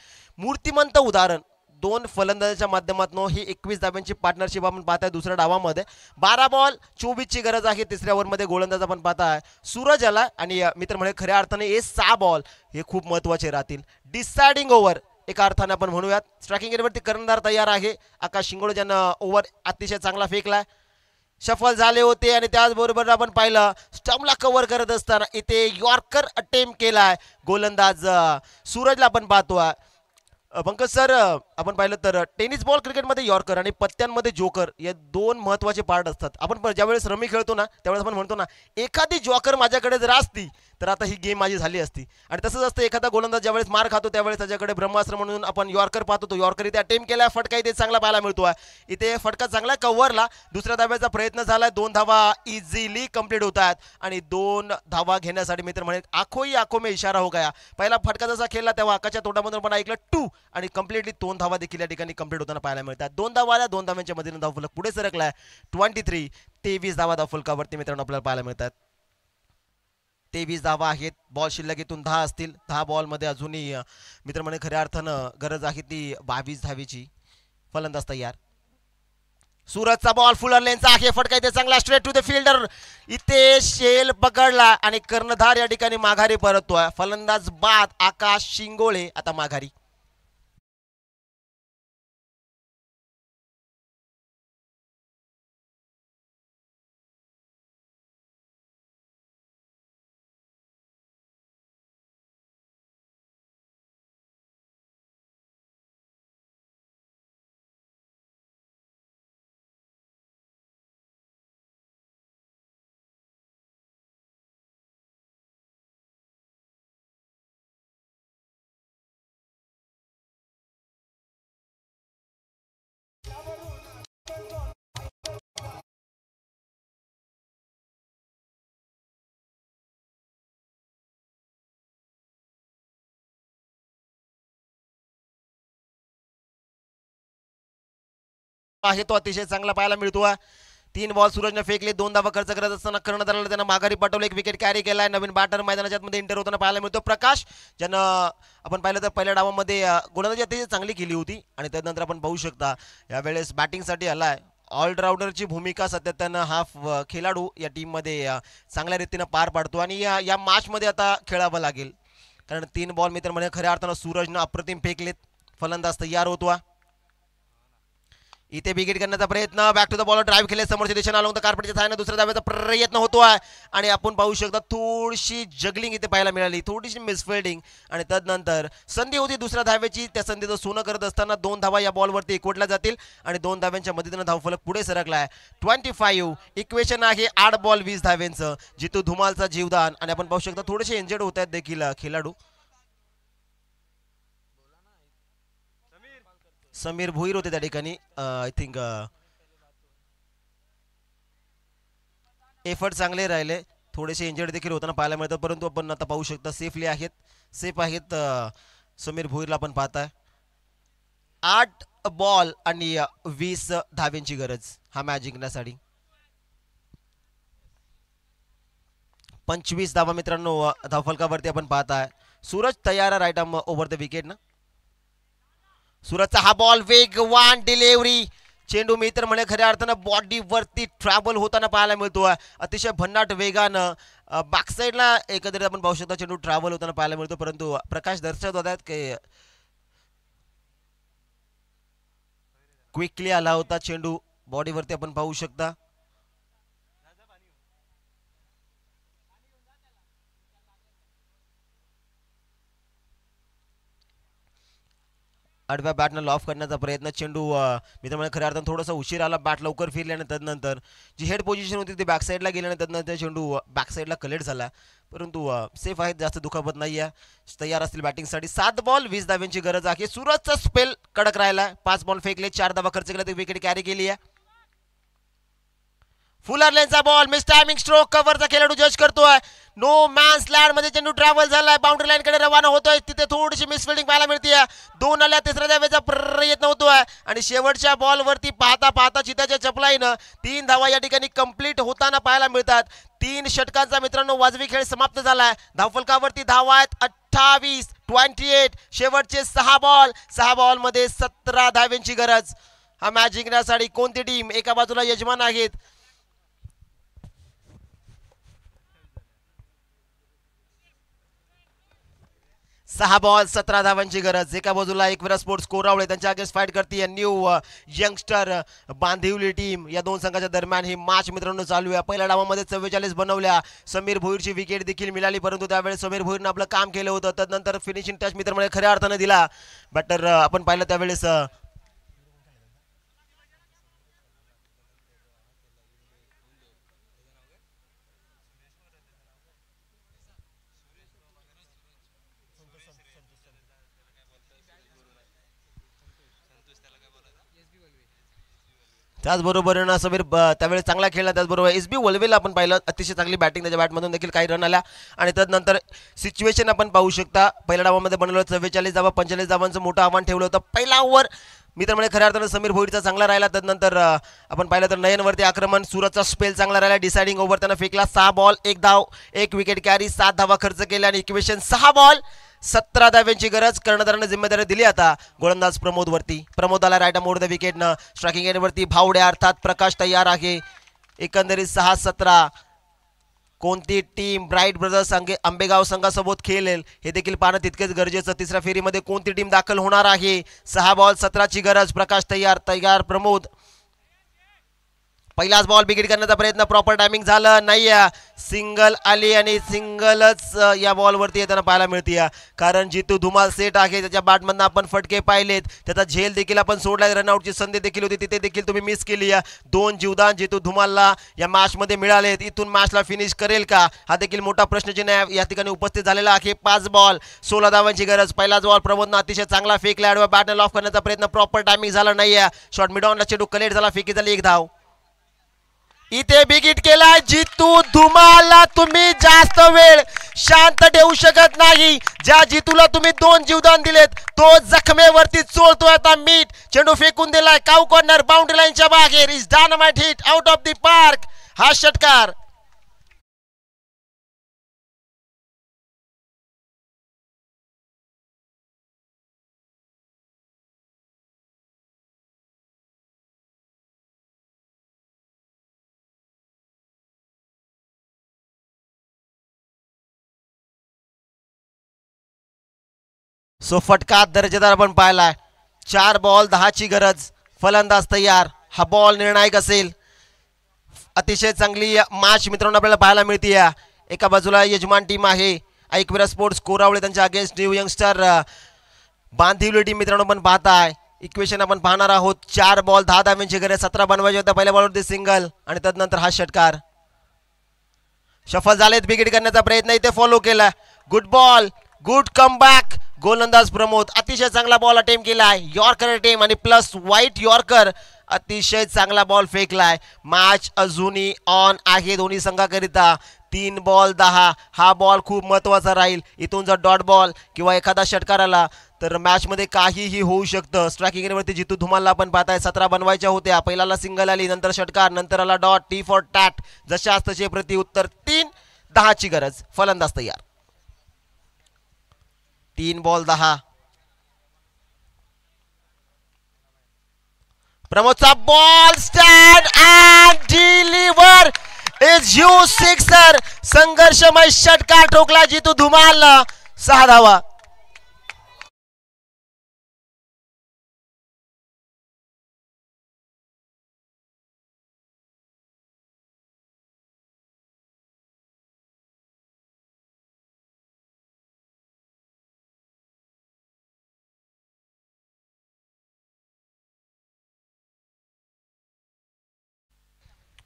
मूर्तिमंत उदाहरण दोन फलंदाजाच्या माध्यमातून ही एकवीस धाब्यांची पार्टनरशिप आपण पाहताय दुसऱ्या डावामध्ये बारा बॉल चोवीसची गरज आहे तिसऱ्या ओव्हरमध्ये गोलंदाज आपण पाहताय सूरज आला आणि मित्र म्हणजे खऱ्या अर्थाने हे सहा बॉल हे खूप महत्त्वाचे राहतील डिसाइडिंग ओव्हर एका अर्थाने आपण म्हणूयात स्ट्रायकिंग एरवरती कर्णधार तयार आहे आकाश शिंगोळे ज्यांना ओव्हर अतिशय चांगला फेकला सफल झाले होते आणि त्याचबरोबर आपण पाहिलं स्टम्पला कव्हर करत असताना इथे यॉर्कर अटेम्प्ट केलाय गोलंदाज सूरजला आपण पाहतो पंकज सर आपण पाहिलं तर टेनिस बॉल क्रिकेटमध्ये यॉर्कर आणि पत्त्यांमध्ये जोकर या दोन महत्त्वाचे पार्ट असतात आपण ज्यावेळेस रमी खेळतो ना त्यावेळेस आपण म्हणतो ना एखादी जॉकर माझ्याकडे जर असती तर आता ही गेम माझी झाली असती आणि तसंच असतं एखादा गोलंदाज ज्यावेळेस मार खातो त्यावेळेस त्याच्याकडे ब्रह्मास्त्र म्हणून आपण यॉर्कर पाहतो तो यॉर्कर इथे अटेम्प्ट केला फटका इथे चांगला पाहायला मिळतो आहे इथे फटका चांगला कव्हरला दुसऱ्या धाव्याचा प्रयत्न झाला दोन धावा इझिली कंप्लीट होत आहेत आणि दोन धावा घेण्यासाठी मित्र म्हणे आखोही आखो मे इशारा हो गया पहिला फटका जसा खेळला तेव्हा आकाच्या तोंडामधून पण ऐकलं टू आणि कंप्लीटली दोन धावा धावा देखील या ठिकाणी कंप्लीट होताना पाहायला मिळतात दोन धावा आल्या दोन धाव्यांच्या म्हणजे मधील धावफलक पुढे सरकलाय ट्वेंटी थ्री तेवीस धावा धावफलकावरती मित्रांनो आपल्याला पाहायला मिळतात तेवीस धावा आहेत बॉल शिल्लक इथून दहा असतील दहा बॉलमध्ये अजूनही मित्र म्हणे खऱ्या अर्थानं गरज आहे ती बावीस धावीची फलंदाज तयार सूरजचा बॉल फुलर लेनचा आहे फटका इथे चांगला स्ट्रेट टू द फिल्डर इथे शेल पकडला आणि कर्णधार या ठिकाणी माघारी परततोय फलंदाज बाद आकाश शिंगोळे आता माघारी आहे तो अतिशय चांगला पाहायला मिळतो तीन बॉल सूरजनं फेकले दोन धावा खर्च करत असताना कर्णधाराला त्यांना माघारी पाठवलं एक विकेट कॅरी केलाय नवीन बॅटर मैदानाच्या मध्ये इंटर होताना पाहायला मिळतो प्रकाश ज्यानं आपण पाहिलं तर पहिल्या डावामध्ये गोलंदाजी अतिशय चांगली केली होती आणि त्यानंतर आपण पाहू शकता या वेळेस बॅटिंगसाठी साठी आलाय ऑलराऊंडरची भूमिका त्यानं हा खेळाडू या टीममध्ये चांगल्या रीतीनं पार पाडतो आणि या या मध्ये आता खेळावं लागेल कारण तीन बॉल मी तर खऱ्या अर्थानं सूरजनं अप्रतिम फेकलेत फलंदाज तयार होतो इथे विकेट करण्याचा प्रयत्न back to the bowler drive केले समोरच्या दिशेने आलो तर कार्पेटच्या सहाय्याने दुसऱ्या धाव्याचा प्रयत्न होतो आहे आणि आपण पाहू शकता थोडीशी जगलिंग इथे पाहायला मिळाली थोडीशी मिसफिल्डिंग आणि तदनंतर संधी होती दुसऱ्या धाव्याची त्या संधीचं सोनं करत असताना दोन धावा या बॉलवरती एकवटल्या जातील आणि दोन धाव्यांच्या मदतीनं धावफलक पुढे सरकला आहे ट्वेंटी फाईव्ह इक्वेशन आहे आठ बॉल वीस धाव्यांचं जितू धुमालचा जीवदान आणि आपण पाहू शकता थोडेसे इंजर्ड होत आहेत देखील खेळाडू समीर भुईर होते त्या ठिकाणी आय थिंक एफर्ट चांगले राहिले थोडेसे इंजर्ड देखील होताना पाहायला मिळतात परंतु आपण आता पाहू शकता सेफली आहेत सेफ आहेत समीर भुईरला आपण पाहताय आठ बॉल आणि वीस धाव्यांची गरज हा मॅच जिंकण्यासाठी पंचवीस धावा मित्रांनो धावफलकावरती आपण पाहताय सूरज तयार राईट आम ओव्हर द विकेट ना सुरतचा हा बॉल वेगवान डिलिव्हरी चेंडू मी तर म्हणे खऱ्या अर्थानं बॉडीवरती ट्रॅव्हल होताना पाहायला मिळतो अतिशय भन्नाट वेगानं साईडला एकंदरीत आपण पाहू शकता चेंडू ट्रॅव्हल होताना पाहायला मिळतो परंतु प्रकाश दर्शवत होत की क्विकली आला होता चेंडू बॉडीवरती आपण पाहू शकता आडव्या बॅटनं लॉफ करण्याचा प्रयत्न चेंडू मित्रांनो खऱ्या अर्थानं थोडासा उशीर आला बॅट लवकर फिरल्याने त्यानंतर जी हेड पोझिशन होती ती बॅकसाईडला गेल्याने त्यानंतर चेंडू बॅकसाईडला कलेक्ट झाला परंतु सेफ आहेत जास्त दुखापत नाही आहे तयार असतील बॅटिंगसाठी सात बॉल वीस धाव्यांची गरज आहे सुरतचा स्पेल कडक राहिला पाच बॉल फेकले चार धावा खर्च केला ते विकेट कॅरी केली आहे फुलर लेनचा बॉल मिस टायमिंग स्ट्रोक कव्हरचा खेळाडू जज करतोय नो मॅन स्लॅड मध्ये चेंडू ट्रॅव्हल झालाय बाउंड्री लाईन कडे रवाना होतोय तिथे थोडीशी मिसफिल्डिंग पाहायला मिळते दोन आल्या तिसऱ्या धाव्याचा प्रयत्न होतोय आणि शेवटच्या बॉलवरती पाहता पाहता चिताच्या चपलाईनं तीन धावा या ठिकाणी कंप्लीट होताना पाहायला मिळतात तीन षटकांचा मित्रांनो वाजवी खेळ समाप्त झालाय धावफलकावरती धावा आहेत अठ्ठावीस ट्वेंटी एट शेवटचे सहा बॉल सहा मध्ये सतरा धाव्यांची गरज हा मॅच जिंकण्यासाठी कोणती टीम एका बाजूला यजमान आहेत सहा बॉल सतरा धावांची गरज एका बाजूला एक विरा स्पोर्ट्स कोरावळे त्यांच्या अगेन्स्ट फाईट करते न्यू यंगस्टर बांधिवली टीम या दोन संघाच्या दरम्यान ही मॅच मित्रांनो चालू आहे पहिल्या डावामध्ये चव्वेचाळीस बनवल्या समीर भोईरची विकेट देखील मिळाली परंतु त्यावेळेस समीर भोईरनं आपलं काम केलं होतं तदनंतर फिनिशिंग टच मित्र खऱ्या अर्थानं दिला बॅटर आपण पाहिलं त्यावेळेस त्याचबरोबर ना समीर त्यावेळेस चांगला खेळला त्याचबरोबर एस बी वलवेला आपण पाहिलं अतिशय चांगली बॅटिंग त्याच्या बॅटमधून देखील काही रन आल्या आणि त्यानंतर सिच्युएशन आपण पाहू शकता पहिल्या डावामध्ये बनवलं चव्वेचाळीस धावा पंचेचाळीस धावांचं मोठं आव्हान ठेवलं होतं पहिला ओव्हर तर म्हणजे खऱ्या अर्थानं समीर भोईरचा चांगला राहिला त्यानंतर आपण पाहिलं तर नयनवरती आक्रमण सुरतचा स्पेल चांगला राहिला डिसाइडिंग ओव्हर त्यांना फेकला सहा बॉल एक धाव एक विकेट कॅरी सात धावा खर्च केला आणि इक्वेशन सहा बॉल सतरा धाव्यांची गरज कर्णधारानं जिम्मेदारी दिली आता गोलंदाज प्रमोद प्रमोद प्रमोदाला राईट मोड द विकेटनं स्ट्रायकिंग एंडवरती भावड्या अर्थात प्रकाश तयार आहे एकंदरीत सहा सतरा कोणती टीम ब्राईट ब्रदर्स अंगे आंबेगाव संघासोबत खेळेल हे देखील पाहणं तितकेच गरजेचं तिसऱ्या फेरीमध्ये कोणती टीम दाखल होणार आहे सहा बॉल सतराची गरज प्रकाश तयार तयार प्रमोद पहिलाच बॉल बिगिट करण्याचा प्रयत्न प्रॉपर टायमिंग झालं नाही सिंगल आली आणि सिंगलच या बॉलवरती येताना पाहायला मिळते कारण जितू धुमाल सेट आहे त्याच्या बॅटमधनं आपण फटके पाहिलेत त्याचा झेल देखील आपण सोडला रनआउटची संधी देखील होती तिथे देखील तुम्ही मिस केली दोन जीवदान जितू धुमालला या मॅचमध्ये मिळालेत इथून मॅचला फिनिश करेल का हा देखील मोठा नाही या ठिकाणी उपस्थित झालेला आहे पाच बॉल सोळा धावांची गरज पहिलाच बॉल प्रमोदनं अतिशय चांगला फेकला आडवा बॅटने ऑफ करण्याचा प्रयत्न प्रॉपर टायमिंग झाला नाही शॉर्ट मिडॉनला चेडू कलेक्ट झाला फेकी झाली एक धाव इथे बिगिट केला जितू धुमाला तुम्ही जास्त वेळ शांत ठेवू शकत नाही ज्या जितूला तुम्ही दोन जीवदान दिलेत तो जखमेवरती चोळतोय आता मीठ चेंडू फेकून दिलाय काऊ कॉर्नर बाउंड्री लाईनच्या बाहेर is dynamite hit out of the park हा षटकार सो फटका दर्जेदार आपण पाहिलाय चार बॉल दहाची गरज फलंदाज तयार हा बॉल निर्णायक असेल अतिशय चांगली मॅच मित्रांनो आपल्याला पाहायला मिळते एका बाजूला यजमान टीम आहे ऐकवेरा स्पोर्ट्स कोरावळे त्यांच्या against new youngster Bandivali team मित्रांनो पण पाहताय इक्वेशन आपण पाहणार आहोत चार बॉल दहा धाव्यांची गरज सतरा बनवायचे होता पहिल्या बॉलवरती सिंगल आणि त्यानंतर हा षटकार सफल झालेत बिगिट करण्याचा प्रयत्न इथे फॉलो केला good ball good come back गोलंदाज प्रमोद अतिशय चांगला बॉल केला केलाय यॉर्कर अटेम आणि प्लस व्हाईट यॉर्कर अतिशय चांगला बॉल फेकलाय मॅच अजूनही ऑन आहे दोन्ही संघाकरिता तीन बॉल दहा हा बॉल खूप महत्त्वाचा राहील इथून जर डॉट बॉल किंवा एखादा षटकार आला तर मॅचमध्ये काहीही होऊ शकतं स्ट्रायकिंगवरती जितू धुमालला आपण पाहताय सतरा बनवायच्या होत्या पहिल्याला सिंगल आली नंतर षटकार नंतर आला डॉट टी फॉर टॅट जशा तसे प्रति उत्तर तीन दहाची गरज फलंदाज तयार तीन बॉल दहा प्रमोदचा ball stand and deliver is you sixer संघर्षमय षटकार ठोकला जितू धुमाल सहा धावा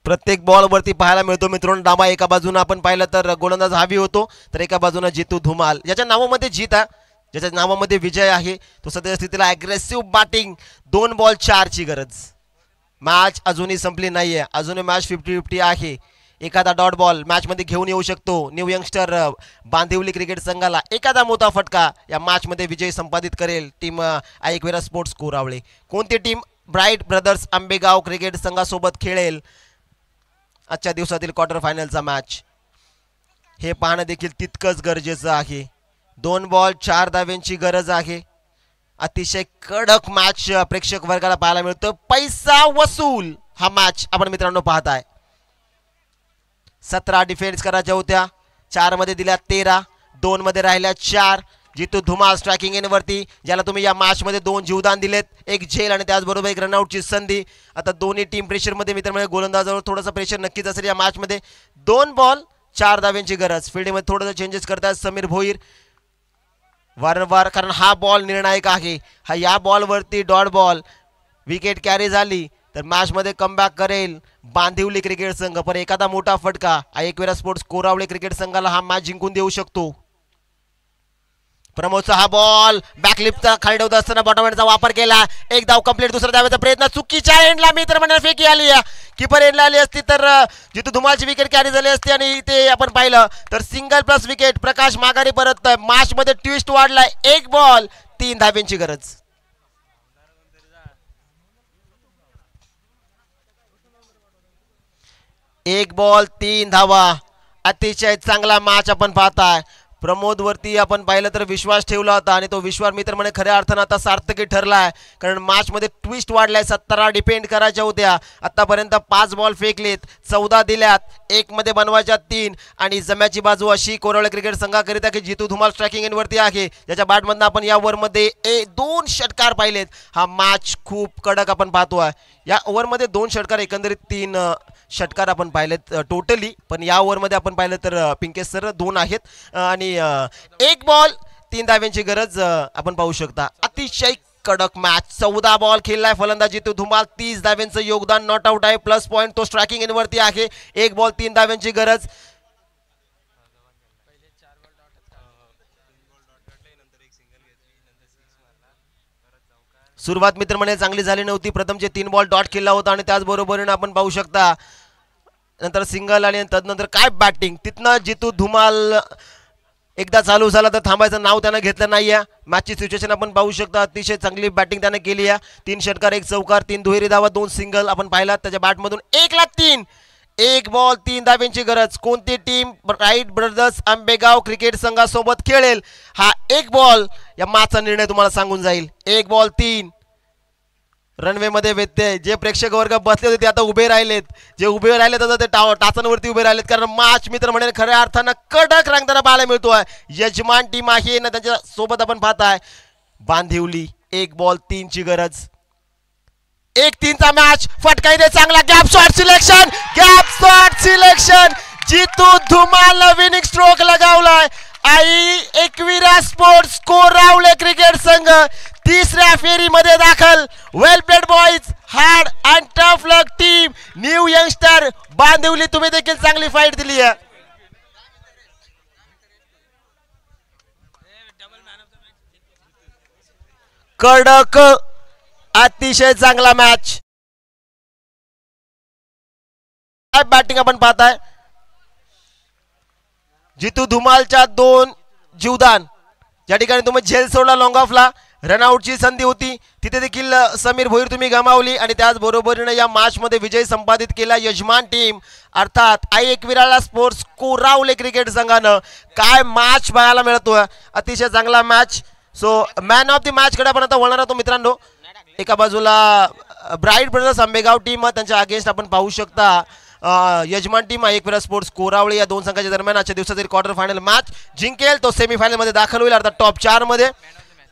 प्रत्येक बॉलवरती पाहायला मिळतो मित्रांनो डाबा एका बाजूनं आपण पाहिलं तर गोलंदाज हावी होतो तर एका बाजूनं जितू धुमाल याच्या नावामध्ये जीत आहे ज्याच्या नावामध्ये विजय आहे तो सद्यस्थितीला अग्रेसिव्ह बॅटिंग दोन बॉल चारची गरज मॅच अजूनही संपली नाही आहे अजूनही मॅच फिफ्टी फिफ्टी आहे एखादा डॉट बॉल मॅचमध्ये घेऊन येऊ शकतो न्यू यंगस्टर बांधिवली क्रिकेट संघाला एखादा मोठा फटका या मॅचमध्ये विजय संपादित करेल टीम ऐकवेरा स्पोर्ट्स कोरावळे कोणती team bright brothers Ambegaon cricket संघासोबत खेळेल आजच्या दिवसातील क्वार्टर फायनलचा मॅच हे पाहणं देखील तितकंच गरजेचं आहे दोन बॉल चार धाव्यांची गरज आहे अतिशय कडक मॅच प्रेक्षक वर्गाला पाहायला मिळतो पैसा वसूल हा मॅच आपण मित्रांनो पाहताय सतरा डिफेन्स करायच्या होत्या मध्ये दिल्या तेरा मध्ये राहिल्या चार जितू धुमास स्ट्रायकिंग एनवरती ज्याला तुम्ही या मॅचमध्ये दोन जीवदान दिलेत एक झेल आणि त्याचबरोबर एक रनआउटची संधी आता दोन्ही टीम प्रेशरमध्ये मित्रांनो गोलंदाजावर थोडंसं प्रेशर नक्कीच असेल या मॅचमध्ये दोन बॉल चार दाव्यांची गरज फिल्डिंगमध्ये थोडंसं चेंजेस करतात समीर भोईर वारंवार कारण हा बॉल निर्णायक आहे हा या बॉलवरती डॉट बॉल विकेट कॅरी झाली तर मॅचमध्ये कमबॅक करेल बांधिवली क्रिकेट संघ पण एखादा मोठा फटका वेळा स्पोर्ट्स कोरावळे क्रिकेट संघाला हा मॅच जिंकून देऊ शकतो प्रमोदचा हा बॉल खाली खालडवत असताना बॉटम हँडचा वापर केला एक धाव कंप्लीट दुसरा धाव्याचा प्रयत्न चुकीच्या एंडला मी तर म्हणणार फेकी आली किपर एंडला आली असती तर जिथं धुमाची विकेट कॅरी झाली असती आणि इथे आपण पाहिलं तर सिंगल प्लस विकेट प्रकाश माघारी मार्च मार्चमध्ये ट्विस्ट वाढला एक बॉल तीन धाव्यांची गरज एक बॉल तीन धावा अतिशय चांगला मॅच आपण पाहताय प्रमोदवरती आपण पाहिलं तर विश्वास ठेवला होता आणि तो विश्वास मित्र म्हणे खऱ्या अर्थानं आता सार्थकी ठरला आहे कारण मॅचमध्ये ट्विस्ट वाढलाय सत्तरा डिपेंड करायच्या होत्या आत्तापर्यंत पाच बॉल फेकलेत चौदा दिल्यात एकमध्ये बनवायच्या तीन आणि जम्याची बाजू अशी कोरळ क्रिकेट संघाकरिता की जितू धुमाल स्ट्रायकिंग वरती आहे ज्याच्या बॅटमधनं आपण या ओव्हरमध्ये ए दोन षटकार पाहिलेत हा मॅच खूप कडक आपण पाहतो आहे या ओव्हरमध्ये दोन षटकार एकंदरीत तीन षटकार आपण पाहिलेत टोटली पण या ओव्हरमध्ये आपण पाहिलं तर पिंकेश सर दोन आहेत आणि एक बॉल तीन धाव्यांची गरज आपण पाहू शकता अतिशय कडक मॅच चौदा बॉल खेळलाय फलंदाजी तो धुमाल तीस धाव्यांचं योगदान नॉट आउट आहे प्लस पॉईंट तो स्ट्रॅकिंग इनवरती आहे एक बॉल तीन धाव्यांची गरज सुरुवात मित्र म्हणे चांगली झाली नव्हती प्रथम जे तीन बॉल डॉट खेळला होता आणि त्याचबरोबरीनं आपण पाहू शकता नंतर सिंगल आणि त्यानंतर काय बॅटिंग तिथनं जितू धुमाल एकदा चालू झाला तर थांबायचं नाव त्यानं घेतलं नाही आहे मॅचची सिच्युएशन आपण पाहू शकता अतिशय चांगली बॅटिंग त्यानं केली आहे तीन षटकार एक चौकार तीन दुहेरी धावा दोन सिंगल आपण पाहिला त्याच्या बॅटमधून एकला तीन एक बॉल तीन धाब्यांची गरज कोणती team right brothers Ambegaon cricket संघासोबत खेळेल हा एक बॉल या माचा निर्णय तुम्हाला सांगून जाईल एक बॉल तीन रनवे मध्ये व्यत्यय जे प्रेक्षक वर्ग बसले होते ते आता उभे राहिलेत जे उभे राहिले आता ते टाचांवरती उभे राहिलेत कारण माच मित्र म्हणे खऱ्या अर्थानं कडक रंगताना पाहायला मिळतोय यजमान टीम आहे ना त्यांच्या सोबत आपण पाहताय बांधिवली एक बॉल तीनची गरज एक तीनचा मॅच फटकाई दे चांगला gap shot selection gap shot selection Jitu Dhumal winning stroke लगावलाय आई एकविरा स्पोर्ट्स कोरावले क्रिकेट संघ तिसऱ्या फेरीमध्ये दाखल well played boys hard and tough luck team new youngster Bandivali तुम्ही देखील चांगली फाईट दिली आहे कडक अतिशय चांगला मॅच बॅटिंग आपण पाहताय जितू धुमालच्या दोन जीवदान या ठिकाणी तुम्ही झेल सोडला लॉंग ऑफला रनआउटची संधी होती तिथे देखील समीर भोईर तुम्ही गमावली आणि त्याचबरोबरीनं या मॅचमध्ये विजय संपादित केला यजमान टीम अर्थात आई एकविराला स्पोर्ट्स कोरावले क्रिकेट संघानं काय मॅच पाहायला मिळतोय अतिशय चांगला match so man of the मॅचकडे आपण आता होणार तो मित्रांनो एका बाजूला ब्राईट ब्रदर्स आंबेगाव टीम त्यांच्या अगेन्स्ट आपण पाहू शकता यजमान टीम एक स्पोर्ट्स कोरावळे या दोन संघाच्या दरम्यान आजच्या दिवसातील क्वार्टर फायनल मॅच जिंकेल तो सेमीफायनलमध्ये दाखल होईल अर्थात टॉप चारमध्ये